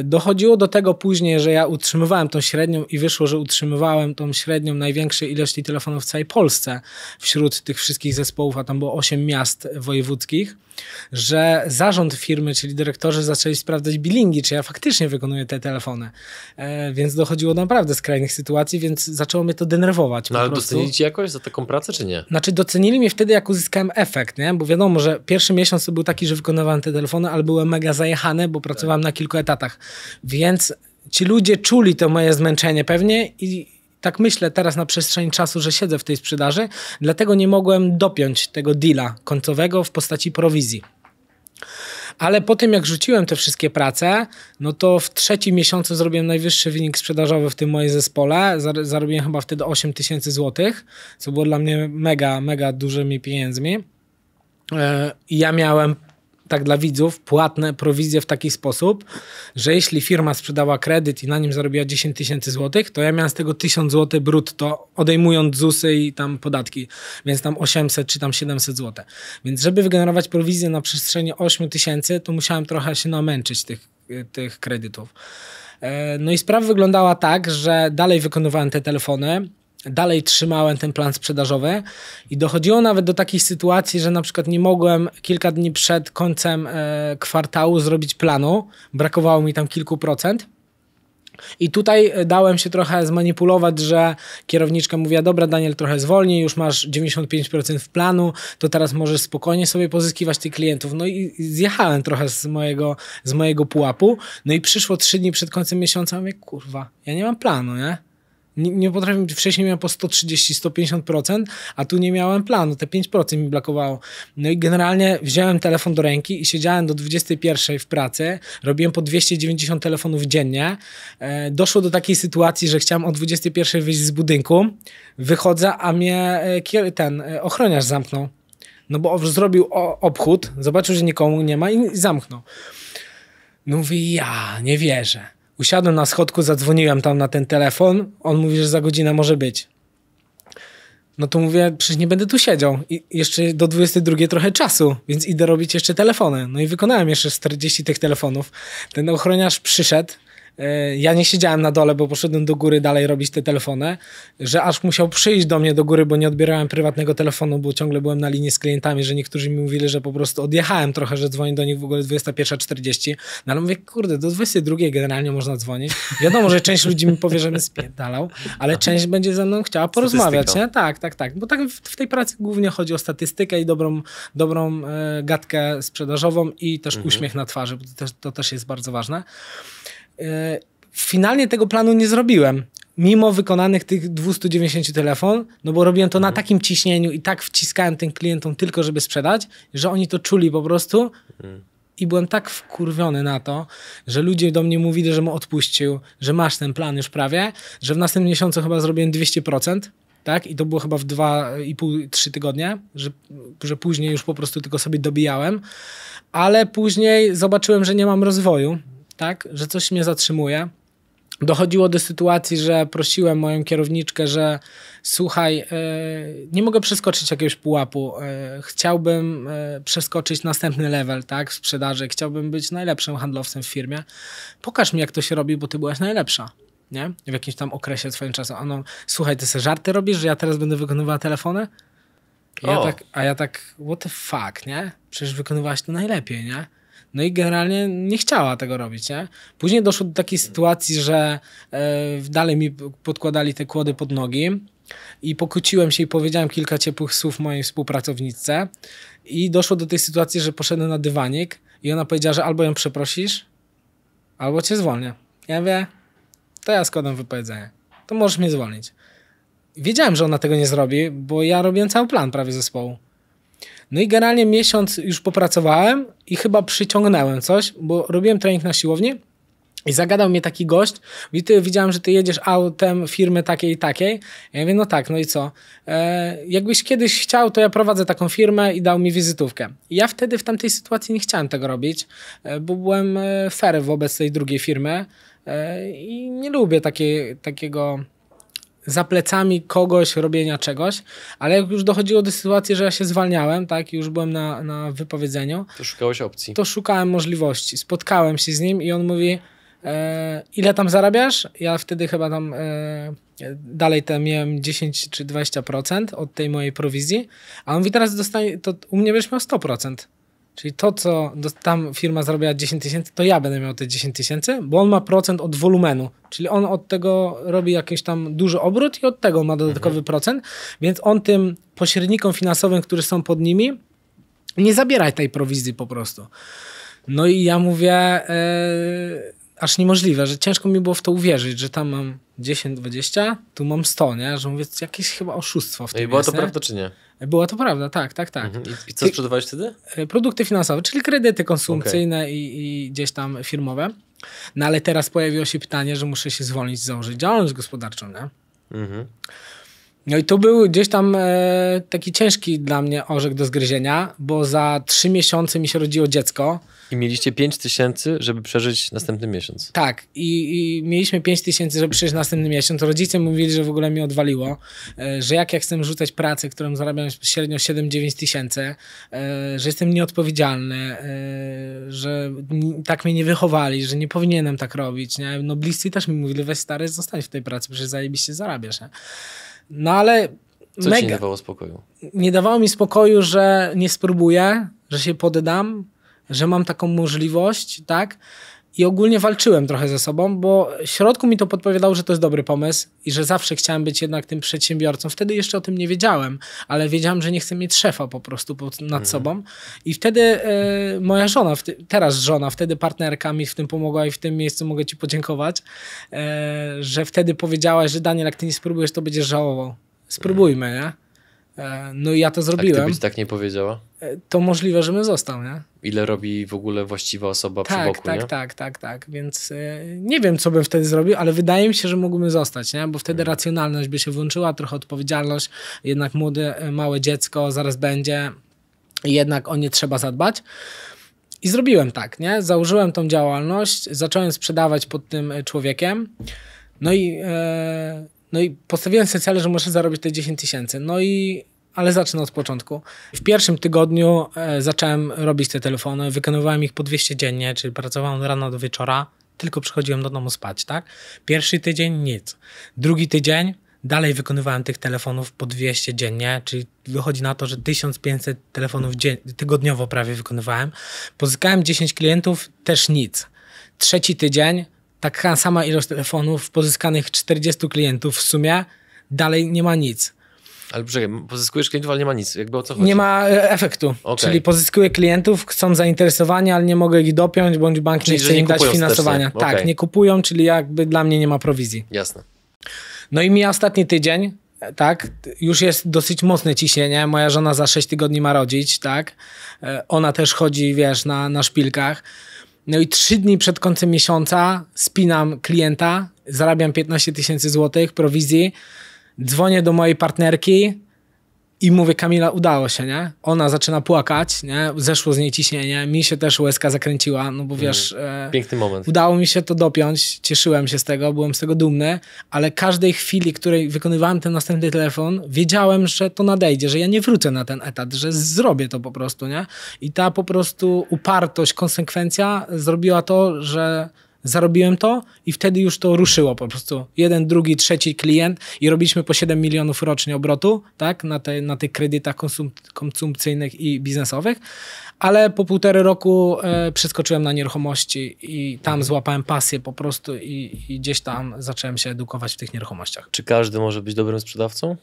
Dochodziło do tego później, że ja utrzymywałem tą średnią i wyszło, że utrzymywałem tą średnią największej ilości telefonów w całej Polsce wśród tych wszystkich zespołów, a tam było 8 miast wojewódzkich że zarząd firmy, czyli dyrektorzy zaczęli sprawdzać bilingi, czy ja faktycznie wykonuję te telefony. E, więc dochodziło do naprawdę skrajnych sytuacji, więc zaczęło mnie to denerwować. No ale docenili ci jakoś za taką pracę, czy nie? Znaczy docenili mnie wtedy, jak uzyskałem efekt, nie? Bo wiadomo, że pierwszy miesiąc to był taki, że wykonywałem te telefony, ale byłem mega zajechany, bo pracowałem tak. na kilku etatach. Więc ci ludzie czuli to moje zmęczenie pewnie i tak myślę teraz na przestrzeni czasu, że siedzę w tej sprzedaży, dlatego nie mogłem dopiąć tego deala końcowego w postaci prowizji. Ale po tym, jak rzuciłem te wszystkie prace, no to w trzecim miesiącu zrobiłem najwyższy wynik sprzedażowy w tym moim zespole. Zarobiłem chyba wtedy 8 tysięcy złotych, co było dla mnie mega, mega dużymi pieniędzmi. E, I ja miałem tak dla widzów, płatne prowizje w taki sposób, że jeśli firma sprzedała kredyt i na nim zarobiła 10 tysięcy złotych, to ja miałem z tego 1000 zł brutto, odejmując ZUSy i tam podatki, więc tam 800 czy tam 700 zł. Więc żeby wygenerować prowizję na przestrzeni 8 tysięcy, to musiałem trochę się namęczyć tych, y, tych kredytów. E, no i sprawa wyglądała tak, że dalej wykonywałem te telefony, dalej trzymałem ten plan sprzedażowy i dochodziło nawet do takiej sytuacji, że na przykład nie mogłem kilka dni przed końcem e, kwartału zrobić planu, brakowało mi tam kilku procent. I tutaj e, dałem się trochę zmanipulować, że kierowniczka mówiła: Dobra, Daniel, trochę zwolnij, już masz 95% w planu, to teraz możesz spokojnie sobie pozyskiwać tych klientów. No i zjechałem trochę z mojego, z mojego pułapu. No i przyszło trzy dni przed końcem miesiąca, mówię: Kurwa, ja nie mam planu, nie? Nie, nie wcześniej miałem po 130-150%, a tu nie miałem planu, te 5% mi blokowało. No i generalnie wziąłem telefon do ręki i siedziałem do 21 w pracy, robiłem po 290 telefonów dziennie. E, doszło do takiej sytuacji, że chciałem o 21 wyjść z budynku, wychodzę, a mnie e, ten e, ochroniarz zamknął. No bo zrobił obchód, zobaczył, że nikomu nie ma i zamknął. No mówi, ja nie wierzę. Usiadłem na schodku, zadzwoniłem tam na ten telefon. On mówi, że za godzinę może być. No to mówię, przecież nie będę tu siedział. I jeszcze do 22 trochę czasu, więc idę robić jeszcze telefony. No i wykonałem jeszcze 40 tych telefonów. Ten ochroniarz przyszedł, ja nie siedziałem na dole, bo poszedłem do góry dalej robić te telefony, że aż musiał przyjść do mnie do góry, bo nie odbierałem prywatnego telefonu, bo ciągle byłem na linii z klientami, że niektórzy mi mówili, że po prostu odjechałem trochę, że dzwoni do nich w ogóle 21.40, no ale mówię, kurde, do 22 generalnie można dzwonić. Wiadomo, że część ludzi mi powie, że mnie spierdalał, ale część będzie ze mną chciała porozmawiać, nie? Tak, tak, tak, bo tak w tej pracy głównie chodzi o statystykę i dobrą, dobrą e, gadkę sprzedażową i też mhm. uśmiech na twarzy, bo to, to też jest bardzo ważne. E, finalnie tego planu nie zrobiłem. Mimo wykonanych tych 290 telefon, no bo robiłem to na mhm. takim ciśnieniu i tak wciskałem tym klientom tylko, żeby sprzedać, że oni to czuli po prostu. Mhm. I byłem tak wkurwiony na to, że ludzie do mnie mówili, że mu odpuścił, że masz ten plan już prawie, że w następnym miesiącu chyba zrobiłem 200%, tak? I to było chyba w 2,5-3 tygodnie, że, że później już po prostu tylko sobie dobijałem. Ale później zobaczyłem, że nie mam rozwoju, tak, że coś mnie zatrzymuje. Dochodziło do sytuacji, że prosiłem moją kierowniczkę, że słuchaj, e, nie mogę przeskoczyć jakiegoś pułapu. E, chciałbym e, przeskoczyć następny level tak, w sprzedaży. Chciałbym być najlepszym handlowcem w firmie. Pokaż mi, jak to się robi, bo ty byłaś najlepsza. Nie? W jakimś tam okresie swoim czasu. Ano, słuchaj, ty sobie żarty robisz, że ja teraz będę wykonywała telefony? Ja tak, a ja tak, what the fuck, nie? Przecież wykonywałaś to najlepiej, nie? No i generalnie nie chciała tego robić, nie? Później doszło do takiej sytuacji, że e, dalej mi podkładali te kłody pod nogi i pokłóciłem się i powiedziałem kilka ciepłych słów mojej współpracowniczce i doszło do tej sytuacji, że poszedłem na dywanik i ona powiedziała, że albo ją przeprosisz, albo cię zwolnię. Ja wiem, to ja składam wypowiedzenie, to możesz mnie zwolnić. Wiedziałem, że ona tego nie zrobi, bo ja robiłem cały plan prawie zespołu. No i generalnie miesiąc już popracowałem i chyba przyciągnąłem coś, bo robiłem trening na siłowni i zagadał mnie taki gość, mówi, ty widziałem, że ty jedziesz autem firmy takiej i takiej. Ja mówię, no tak, no i co? E, jakbyś kiedyś chciał, to ja prowadzę taką firmę i dał mi wizytówkę. I ja wtedy w tamtej sytuacji nie chciałem tego robić, e, bo byłem e, fair wobec tej drugiej firmy e, i nie lubię takiego za plecami kogoś robienia czegoś, ale jak już dochodziło do sytuacji, że ja się zwalniałem, tak, i już byłem na, na wypowiedzeniu. To szukałeś opcji. To szukałem możliwości. Spotkałem się z nim i on mówi, e, ile tam zarabiasz? Ja wtedy chyba tam e, dalej te miałem 10 czy 20% od tej mojej prowizji, a on mówi, teraz dostanie, to u mnie będziesz miał 100%. Czyli to, co tam firma zarobiła 10 tysięcy, to ja będę miał te 10 tysięcy, bo on ma procent od wolumenu. Czyli on od tego robi jakiś tam duży obrót i od tego ma dodatkowy mhm. procent, więc on tym pośrednikom finansowym, którzy są pod nimi, nie zabieraj tej prowizji po prostu. No i ja mówię, yy, aż niemożliwe, że ciężko mi było w to uwierzyć, że tam mam 10, 20, tu mam 100, nie? Że mówię, jakieś chyba oszustwo w no tym I była jest, to nie? prawda czy nie? Była to prawda, tak, tak, tak. Mhm. I, I, co sprzedawałeś wtedy? Y, produkty finansowe, czyli kredyty konsumpcyjne okay. i, i gdzieś tam firmowe. No ale teraz pojawiło się pytanie, że muszę się zwolnić, założyć działalność gospodarczą, nie? Mhm. No i to był gdzieś tam e, taki ciężki dla mnie orzek do zgryzienia, bo za trzy miesiące mi się rodziło dziecko. I mieliście 5 tysięcy, żeby przeżyć następny miesiąc. Tak, i, i mieliśmy 5 tysięcy, żeby przeżyć następny miesiąc. Rodzice mówili, że w ogóle mi odwaliło, e, że jak ja chcę rzucać pracę, którą zarabiam średnio 7-9 tysięcy, e, że jestem nieodpowiedzialny, e, że tak mnie nie wychowali, że nie powinienem tak robić. Nie? No bliscy też mi mówili, weź stary, zostań w tej pracy, przecież zajebiście zarabiasz. Nie? No ale co mega. ci nie dawało spokoju? Nie dawało mi spokoju, że nie spróbuję, że się poddam, że mam taką możliwość, tak? I ogólnie walczyłem trochę ze sobą, bo środku mi to podpowiadało, że to jest dobry pomysł i że zawsze chciałem być jednak tym przedsiębiorcą. Wtedy jeszcze o tym nie wiedziałem, ale wiedziałem, że nie chcę mieć szefa po prostu pod, nad mhm. sobą. I wtedy e, moja żona, wty, teraz żona, wtedy partnerka mi w tym pomogła i w tym miejscu mogę ci podziękować, e, że wtedy powiedziałaś, że Daniel, jak ty nie spróbujesz, to będziesz żałował. Spróbujmy, mhm. nie? E, no i ja to zrobiłem. A gdybyś tak nie powiedziała? E, to możliwe, że my został, nie? Ile robi w ogóle właściwa osoba tak, przy boku, tak, nie? Tak, tak, tak, więc e, nie wiem, co bym wtedy zrobił, ale wydaje mi się, że mógłbym zostać, nie? Bo wtedy hmm. racjonalność by się włączyła, trochę odpowiedzialność, jednak młode, małe dziecko zaraz będzie, jednak o nie trzeba zadbać. I zrobiłem tak, nie? Założyłem tą działalność, zacząłem sprzedawać pod tym człowiekiem, no i... No i postawiłem sobie cel, że muszę zarobić te 10 tysięcy. No i ale zacznę od początku. W pierwszym tygodniu e, zacząłem robić te telefony, wykonywałem ich po 200 dziennie, czyli pracowałem rano do wieczora, tylko przychodziłem do domu spać, tak? Pierwszy tydzień nic. Drugi tydzień dalej wykonywałem tych telefonów po 200 dziennie, czyli wychodzi na to, że 1500 telefonów dzien- tygodniowo prawie wykonywałem. Pozyskałem 10 klientów, też nic. Trzeci tydzień taka sama ilość telefonów, pozyskanych 40 klientów w sumie, dalej nie ma nic. Ale poczekaj, pozyskujesz klientów, ale nie ma nic. Jakby o co chodzi? Nie ma e, efektu. Okay. Czyli pozyskuję klientów, są zainteresowani, ale nie mogę ich dopiąć, bądź bank czyli, nie chce im dać finansowania. Okay. Tak, nie kupują, czyli jakby dla mnie nie ma prowizji. Jasne. No i mija ostatni tydzień, e, tak, już jest dosyć mocne ciśnienie. Moja żona za 6 tygodni ma rodzić, tak. E, ona też chodzi, wiesz, na, na szpilkach no i trzy dni przed końcem miesiąca spinam klienta, zarabiam 15 tysięcy złotych prowizji, dzwonię do mojej partnerki, i mówię, Kamila, udało się, nie? Ona zaczyna płakać, nie? Zeszło z niej ciśnienie, mi się też łezka zakręciła, no bo mhm. wiesz... E, Piękny moment. Udało mi się to dopiąć, cieszyłem się z tego, byłem z tego dumny, ale każdej chwili, której wykonywałem ten następny telefon, wiedziałem, że to nadejdzie, że ja nie wrócę na ten etat, że zrobię to po prostu, nie? I ta po prostu upartość, konsekwencja zrobiła to, że zarobiłem to i wtedy już to ruszyło po prostu. Jeden, drugi, trzeci klient i robiliśmy po 7 milionów rocznie obrotu, tak, na, te, na tych kredytach konsum konsumpcyjnych i biznesowych, ale po półtorej roku e, przeskoczyłem na nieruchomości i tam złapałem pasję po prostu i, i gdzieś tam zacząłem się edukować w tych nieruchomościach. Czy każdy może być dobrym sprzedawcą?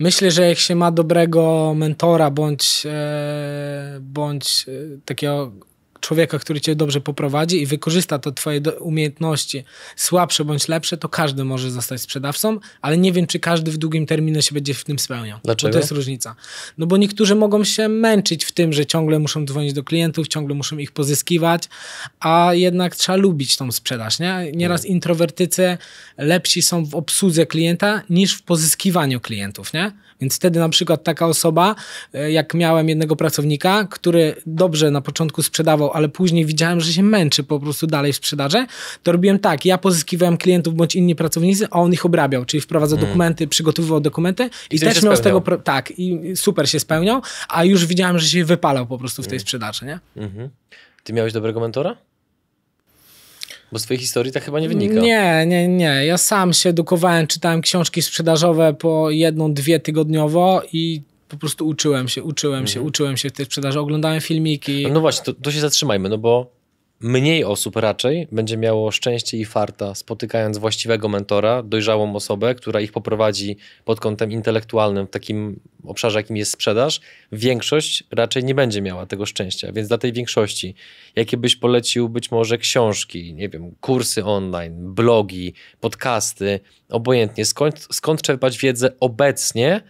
Myślę, że jak się ma dobrego mentora bądź, e, bądź e, takiego człowieka, który cię dobrze poprowadzi i wykorzysta to twoje umiejętności słabsze bądź lepsze, to każdy może zostać sprzedawcą, ale nie wiem, czy każdy w długim terminie się będzie w tym spełniał. Dlaczego? Bo to jest różnica. No bo niektórzy mogą się męczyć w tym, że ciągle muszą dzwonić do klientów, ciągle muszą ich pozyskiwać, a jednak trzeba lubić tą sprzedaż, nie? Nieraz no. introwertycy lepsi są w obsłudze klienta niż w pozyskiwaniu klientów, nie? Więc wtedy na przykład taka osoba, e, jak miałem jednego pracownika, który dobrze na początku sprzedawał, ale później widziałem, że się męczy po prostu dalej w sprzedaży, to robiłem tak, ja pozyskiwałem klientów bądź inni pracownicy, a on ich obrabiał, czyli wprowadzał mm. dokumenty, przygotowywał dokumenty i, I też miał z tego, tak, i super się spełniał, a już widziałem, że się wypalał po prostu w tej mm. sprzedaży, nie? Mm -hmm. Ty miałeś dobrego mentora? Bo z twojej historii tak chyba nie wynika. Nie, nie, nie. Ja sam się edukowałem, czytałem książki sprzedażowe po jedną, dwie tygodniowo i po prostu uczyłem się, uczyłem się, mhm. uczyłem się w tej sprzedaży, oglądałem filmiki. No właśnie, to, to się zatrzymajmy, no bo mniej osób raczej będzie miało szczęście i farta, spotykając właściwego mentora, dojrzałą osobę, która ich poprowadzi pod kątem intelektualnym w takim obszarze, jakim jest sprzedaż, większość raczej nie będzie miała tego szczęścia. Więc dla tej większości, jakie byś polecił być może książki, nie wiem, kursy online, blogi, podcasty, obojętnie, skąd, skąd czerpać wiedzę obecnie,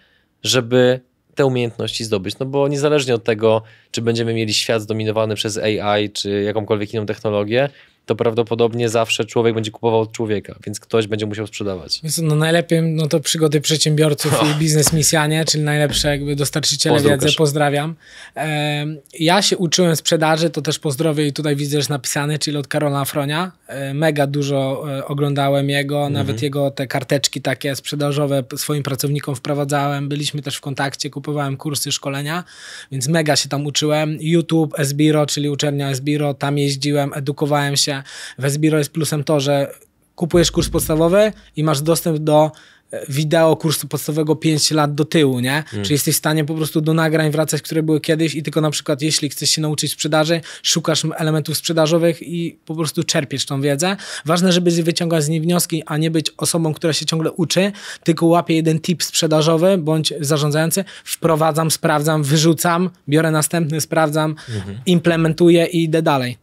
żeby te umiejętności zdobyć, no bo niezależnie od tego, czy będziemy mieli świat zdominowany przez AI, czy jakąkolwiek inną technologię, to prawdopodobnie zawsze człowiek będzie kupował od człowieka, więc ktoś będzie musiał sprzedawać. Więc no najlepiej, no to przygody przedsiębiorców oh. i biznes misjanie, czyli najlepsze jakby dostarczyciele wiedzy, pozdrawiam. E, ja się uczyłem sprzedaży, to też pozdrowie i tutaj widzę, że napisany, czyli od Karola Afronia. E, mega dużo e, oglądałem jego, mm -hmm. nawet jego te karteczki takie sprzedażowe swoim pracownikom wprowadzałem, byliśmy też w kontakcie, kupowałem kursy, szkolenia, więc mega się tam uczyłem. YouTube, Sbiro, czyli uczelnia Sbiro, tam jeździłem, edukowałem się, że w jest plusem to, że kupujesz kurs podstawowy i masz dostęp do e, wideo kursu podstawowego 5 lat do tyłu, nie? Mm. Czyli jesteś w stanie po prostu do nagrań wracać, które były kiedyś i tylko na przykład jeśli chcesz się nauczyć sprzedaży, szukasz elementów sprzedażowych i po prostu czerpiesz tą wiedzę. Ważne, żeby wyciągać z niej wnioski, a nie być osobą, która się ciągle uczy, tylko łapie jeden tip sprzedażowy bądź zarządzający, wprowadzam, sprawdzam, wyrzucam, biorę następny, sprawdzam, -hmm. implementuję i idę dalej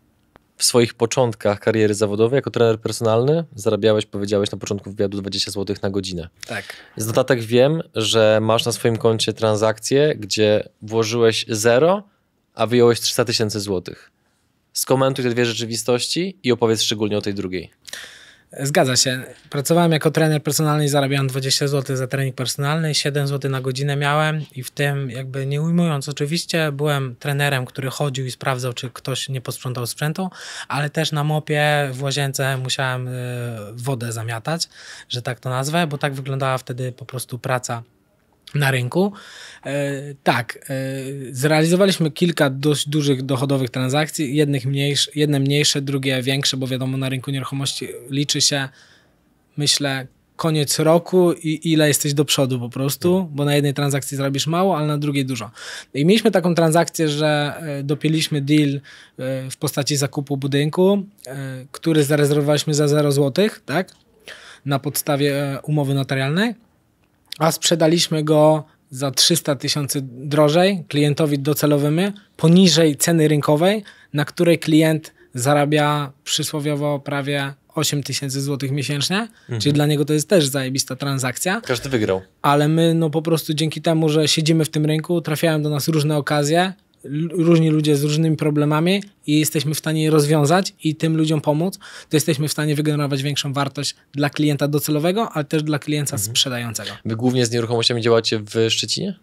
w swoich początkach kariery zawodowej jako trener personalny zarabiałeś, powiedziałeś na początku wywiadu 20 zł na godzinę. Tak. Z dodatek wiem, że masz na swoim koncie transakcje, gdzie włożyłeś zero, a wyjąłeś 300 tysięcy złotych. Skomentuj te dwie rzeczywistości i opowiedz szczególnie o tej drugiej. Zgadza się. Pracowałem jako trener personalny i zarabiałem 20 zł za trening personalny, 7 zł na godzinę miałem i w tym, jakby nie ujmując, oczywiście byłem trenerem, który chodził i sprawdzał, czy ktoś nie posprzątał sprzętu, ale też na mopie w łazience musiałem e, wodę zamiatać, że tak to nazwę, bo tak wyglądała wtedy po prostu praca na rynku. E, tak, e, zrealizowaliśmy kilka dość dużych dochodowych transakcji, jednych mniejsz, jedne mniejsze, drugie większe, bo wiadomo, na rynku nieruchomości liczy się, myślę, koniec roku i ile jesteś do przodu po prostu, tak. bo na jednej transakcji zrobisz mało, ale na drugiej dużo. I mieliśmy taką transakcję, że e, dopięliśmy deal w postaci zakupu budynku, który zarezerwowaliśmy za 0 zł, tak? Na podstawie umowy notarialnej a sprzedaliśmy go za 300 tysięcy drożej klientowi docelowym, poniżej ceny rynkowej, na której klient zarabia przysłowiowo prawie 8 tysięcy złotych miesięcznie, mhm. czyli dla niego to jest też zajebista transakcja. Każdy wygrał. Ale my no po prostu dzięki temu, że siedzimy w tym rynku, trafiają do nas różne okazje, różni ludzie z różnymi problemami i jesteśmy w stanie je rozwiązać i tym ludziom pomóc, to jesteśmy w stanie wygenerować większą wartość dla klienta docelowego, ale też dla klienta mhm. sprzedającego. Wy głównie z nieruchomościami działacie w Szczecinie?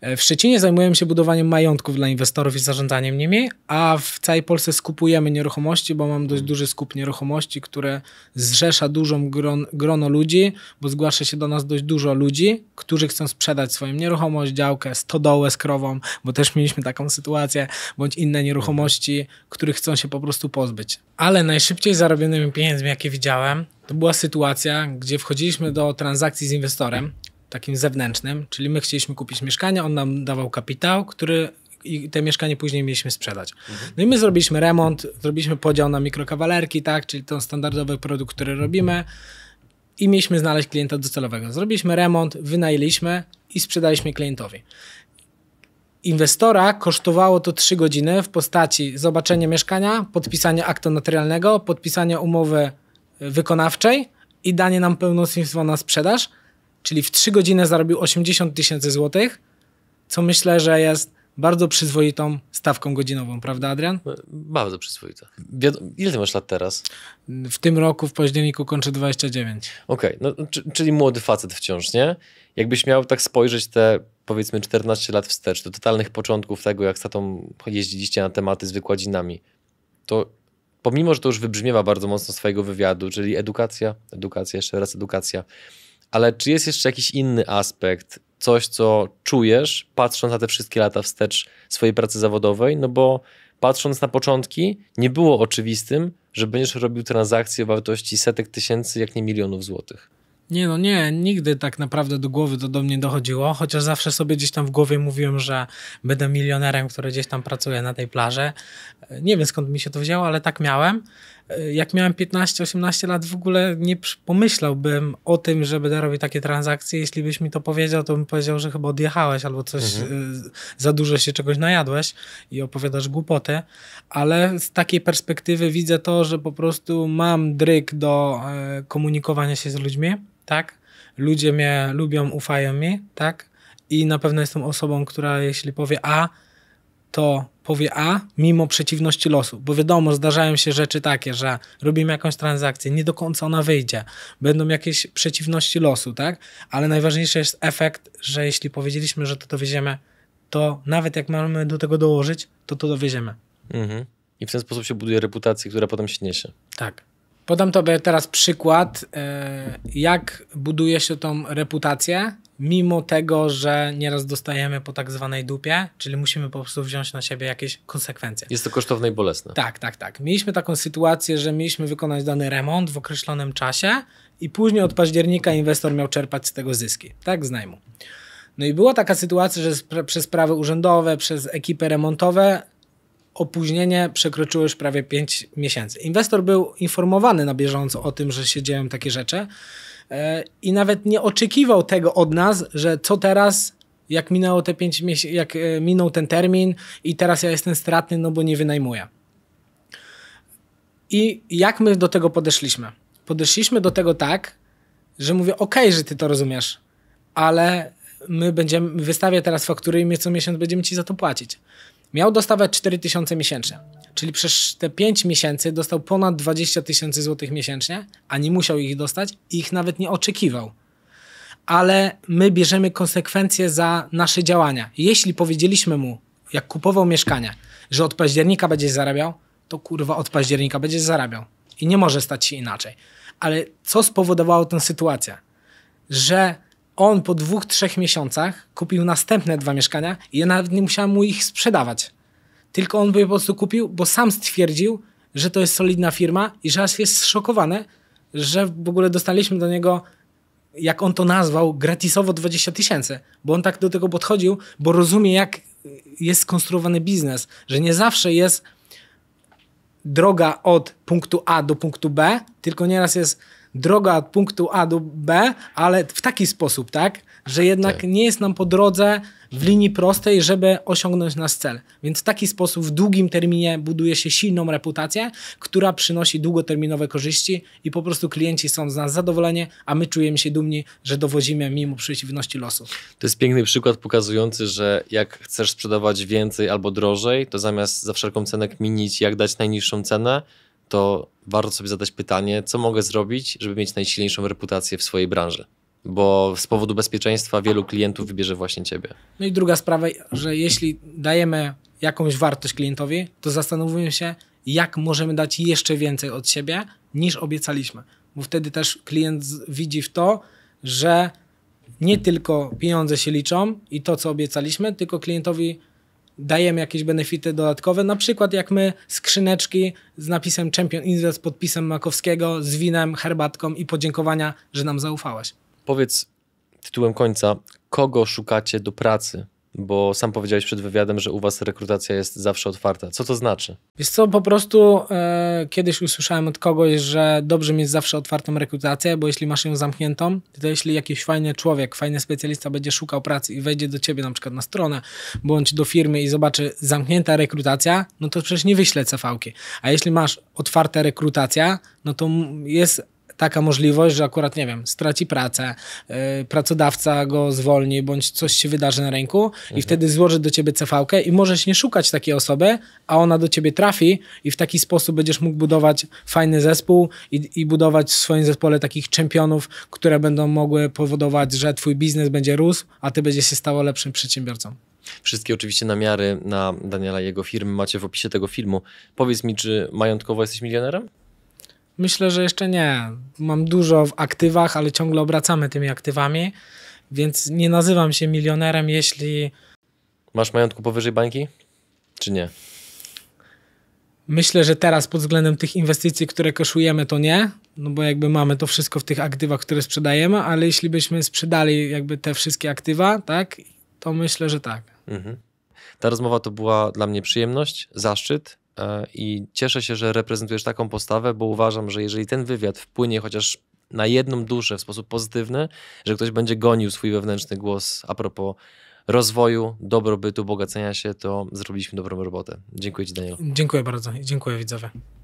E, w Szczecinie zajmujemy się budowaniem majątków dla inwestorów i zarządzaniem nimi, a w całej Polsce skupujemy nieruchomości, bo mam dość mhm. duży skup nieruchomości, które zrzesza dużą gron, grono ludzi, bo zgłasza się do nas dość dużo ludzi, którzy chcą sprzedać swoją nieruchomość, działkę, stodołę z krową, bo też mieliśmy taką sytuację, sytuacje bądź inne nieruchomości, mhm. których chcą się po prostu pozbyć. Ale najszybciej zarobionymi pieniędzmi, jakie widziałem, to była sytuacja, gdzie wchodziliśmy do transakcji z inwestorem, takim zewnętrznym, czyli my chcieliśmy kupić mieszkanie, on nam dawał kapitał, który i te mieszkanie później mieliśmy sprzedać. Mhm. No i my zrobiliśmy remont, zrobiliśmy podział na mikrokawalerki, tak, czyli ten standardowy produkt, który robimy i mieliśmy znaleźć klienta docelowego. Zrobiliśmy remont, wynajęliśmy i sprzedaliśmy klientowi inwestora kosztowało to 3 godziny w postaci zobaczenia mieszkania, podpisania aktu notarialnego, podpisania umowy e, wykonawczej i danie nam pełnomocnictwa na sprzedaż, czyli w 3 godziny zarobił 80 tysięcy złotych, co myślę, że jest bardzo przyzwoitą stawką godzinową, prawda Adrian? E, bardzo przyzwoita. Ile ty masz lat teraz? W tym roku, w październiku kończę 29. Okej, okay, no, czyli młody facet wciąż, nie? Jakbyś miał tak spojrzeć te powiedzmy 14 lat wstecz, do totalnych początków tego, jak z tatą jeździliście na tematy z wykładzinami, to pomimo, że to już wybrzmiewa bardzo mocno swojego wywiadu, czyli edukacja, edukacja, jeszcze raz edukacja, ale czy jest jeszcze jakiś inny aspekt, coś, co czujesz, patrząc na te wszystkie lata wstecz swojej pracy zawodowej? No bo patrząc na początki, nie było oczywistym, że będziesz robił transakcje o wartości setek tysięcy, jak nie milionów złotych. Nie, no nie, nigdy tak naprawdę do głowy to do mnie dochodziło, chociaż zawsze sobie gdzieś tam w głowie mówiłem, że będę milionerem, który gdzieś tam pracuje na tej plaży. Nie wiem skąd mi się to wzięło, ale tak miałem jak miałem 15-18 lat, w ogóle nie pomyślałbym o tym, żeby robić takie transakcje. Jeśli byś mi to powiedział, to bym powiedział, że chyba odjechałeś albo coś, mhm. Y, za dużo się czegoś najadłeś i opowiadasz głupotę. Ale z takiej perspektywy widzę to, że po prostu mam dryk do y, komunikowania się z ludźmi, tak? Ludzie mnie lubią, ufają mi, tak? I na pewno jestem osobą, która jeśli powie A, to powie A mimo przeciwności losu, bo wiadomo, zdarzają się rzeczy takie, że robimy jakąś transakcję, nie do końca ona wyjdzie, będą jakieś przeciwności losu, tak? Ale najważniejszy jest efekt, że jeśli powiedzieliśmy, że to dowieziemy, to nawet jak mamy do tego dołożyć, to to dowieziemy. Mhm. I w ten sposób się buduje reputacja, która potem się niesie. Tak. Podam tobie teraz przykład, e, jak buduje się tą reputację mimo tego, że nieraz dostajemy po tak zwanej dupie, czyli musimy po prostu wziąć na siebie jakieś konsekwencje. Jest to kosztowne i bolesne. Tak, tak, tak. Mieliśmy taką sytuację, że mieliśmy wykonać dany remont w określonym czasie i później od października inwestor miał czerpać z tego zyski, tak, z najmu. No i była taka sytuacja, że spra przez sprawy urzędowe, przez ekipy remontowe opóźnienie przekroczyło już prawie 5 miesięcy. Inwestor był informowany na bieżąco o tym, że się dzieją takie rzeczy, E, i nawet nie oczekiwał tego od nas, że co teraz, jak minęło te pięć miesięcy, jak e, minął ten termin i teraz ja jestem stratny, no bo nie wynajmuję. I jak my do tego podeszliśmy? Podeszliśmy do tego tak, że mówię, ok, że ty to rozumiesz, ale my będziemy, wystawię teraz faktury i my co miesiąc będziemy ci za to płacić. Miał dostawać 4000 miesięcznie Czyli przez te 5 miesięcy dostał ponad 20 tysięcy złotych miesięcznie, a nie musiał ich dostać i ich nawet nie oczekiwał. Ale my bierzemy konsekwencje za nasze działania. Jeśli powiedzieliśmy mu, jak kupował mieszkanie, że od października będzie zarabiał, to kurwa od października będzie zarabiał. I nie może stać się inaczej. Ale co spowodowało tę sytuację? Że on po dwóch, trzech miesiącach kupił następne dwa mieszkania i ja nawet nie musiałem mu ich sprzedawać. Tylko on by po prostu kupił, bo sam stwierdził, że to jest solidna firma i że aż jest zszokowany, że w ogóle dostaliśmy do niego, jak on to nazwał, gratisowo 20 tysięcy. Bo on tak do tego podchodził, bo rozumie, jak jest skonstruowany biznes, że nie zawsze jest droga od punktu A do punktu B, tylko nieraz jest droga od punktu A do B, ale w taki sposób, tak? Że jednak tak. nie jest nam po drodze w linii prostej, żeby osiągnąć nasz cel. Więc w taki sposób w długim terminie buduje się silną reputację, która przynosi długoterminowe korzyści i po prostu klienci są z nas zadowoleni, a my czujemy się dumni, że dowodzimy mimo przeciwności losu. To jest piękny przykład pokazujący, że jak chcesz sprzedawać więcej albo drożej, to zamiast za wszelką cenę kminić, jak dać najniższą cenę, to warto sobie zadać pytanie, co mogę zrobić, żeby mieć najsilniejszą reputację w swojej branży bo z powodu bezpieczeństwa wielu klientów wybierze właśnie ciebie. No i druga sprawa, że jeśli dajemy jakąś wartość klientowi, to zastanowimy się, jak możemy dać jeszcze więcej od siebie niż obiecaliśmy. Bo wtedy też klient widzi w to, że nie tylko pieniądze się liczą i to, co obiecaliśmy, tylko klientowi dajemy jakieś benefity dodatkowe. Na przykład jak my skrzyneczki z napisem Champion Invest, podpisem Makowskiego, z winem, herbatką i podziękowania, że nam zaufałaś. Powiedz tytułem końca, kogo szukacie do pracy? Bo sam powiedziałeś przed wywiadem, że u was rekrutacja jest zawsze otwarta. Co to znaczy? Wiesz co, po prostu e, kiedyś usłyszałem od kogoś, że dobrze mieć zawsze otwartą rekrutację, bo jeśli masz ją zamkniętą, to jeśli jakiś fajny człowiek, fajny specjalista będzie szukał pracy i wejdzie do ciebie na przykład na stronę, bądź do firmy i zobaczy zamknięta rekrutacja, no to przecież nie wyśle CV-ki. A jeśli masz otwarta rekrutacja, no to jest taka możliwość, że akurat, nie wiem, straci pracę, y, pracodawca go zwolni, bądź coś się wydarzy na rynku mhm. i wtedy złoży do ciebie CV-kę i możesz nie szukać takiej osoby, a ona do ciebie trafi i w taki sposób będziesz mógł budować fajny zespół i, i budować w swoim zespole takich czempionów, które będą mogły powodować, że twój biznes będzie rósł, a ty będziesz się stało lepszym przedsiębiorcą. Wszystkie oczywiście namiary na Daniela i jego firmy macie w opisie tego filmu. Powiedz mi, czy majątkowo jesteś milionerem? Myślę, że jeszcze nie. Mam dużo w aktywach, ale ciągle obracamy tymi aktywami, więc nie nazywam się milionerem, jeśli. Masz majątku powyżej bańki? Czy nie? Myślę, że teraz pod względem tych inwestycji, które koszujemy, to nie, no bo jakby mamy to wszystko w tych aktywach, które sprzedajemy, ale jeśli byśmy sprzedali jakby te wszystkie aktywa, tak, to myślę, że tak. Mhm. Ta rozmowa to była dla mnie przyjemność, zaszczyt. E, i cieszę się, że reprezentujesz taką postawę, bo uważam, że jeżeli ten wywiad wpłynie chociaż na jedną duszę w sposób pozytywny, że ktoś będzie gonił swój wewnętrzny głos a propos rozwoju, dobrobytu, bogacenia się, to zrobiliśmy dobrą robotę. Dziękuję Ci, Daniel. Dziękuję bardzo i dziękuję widzowie.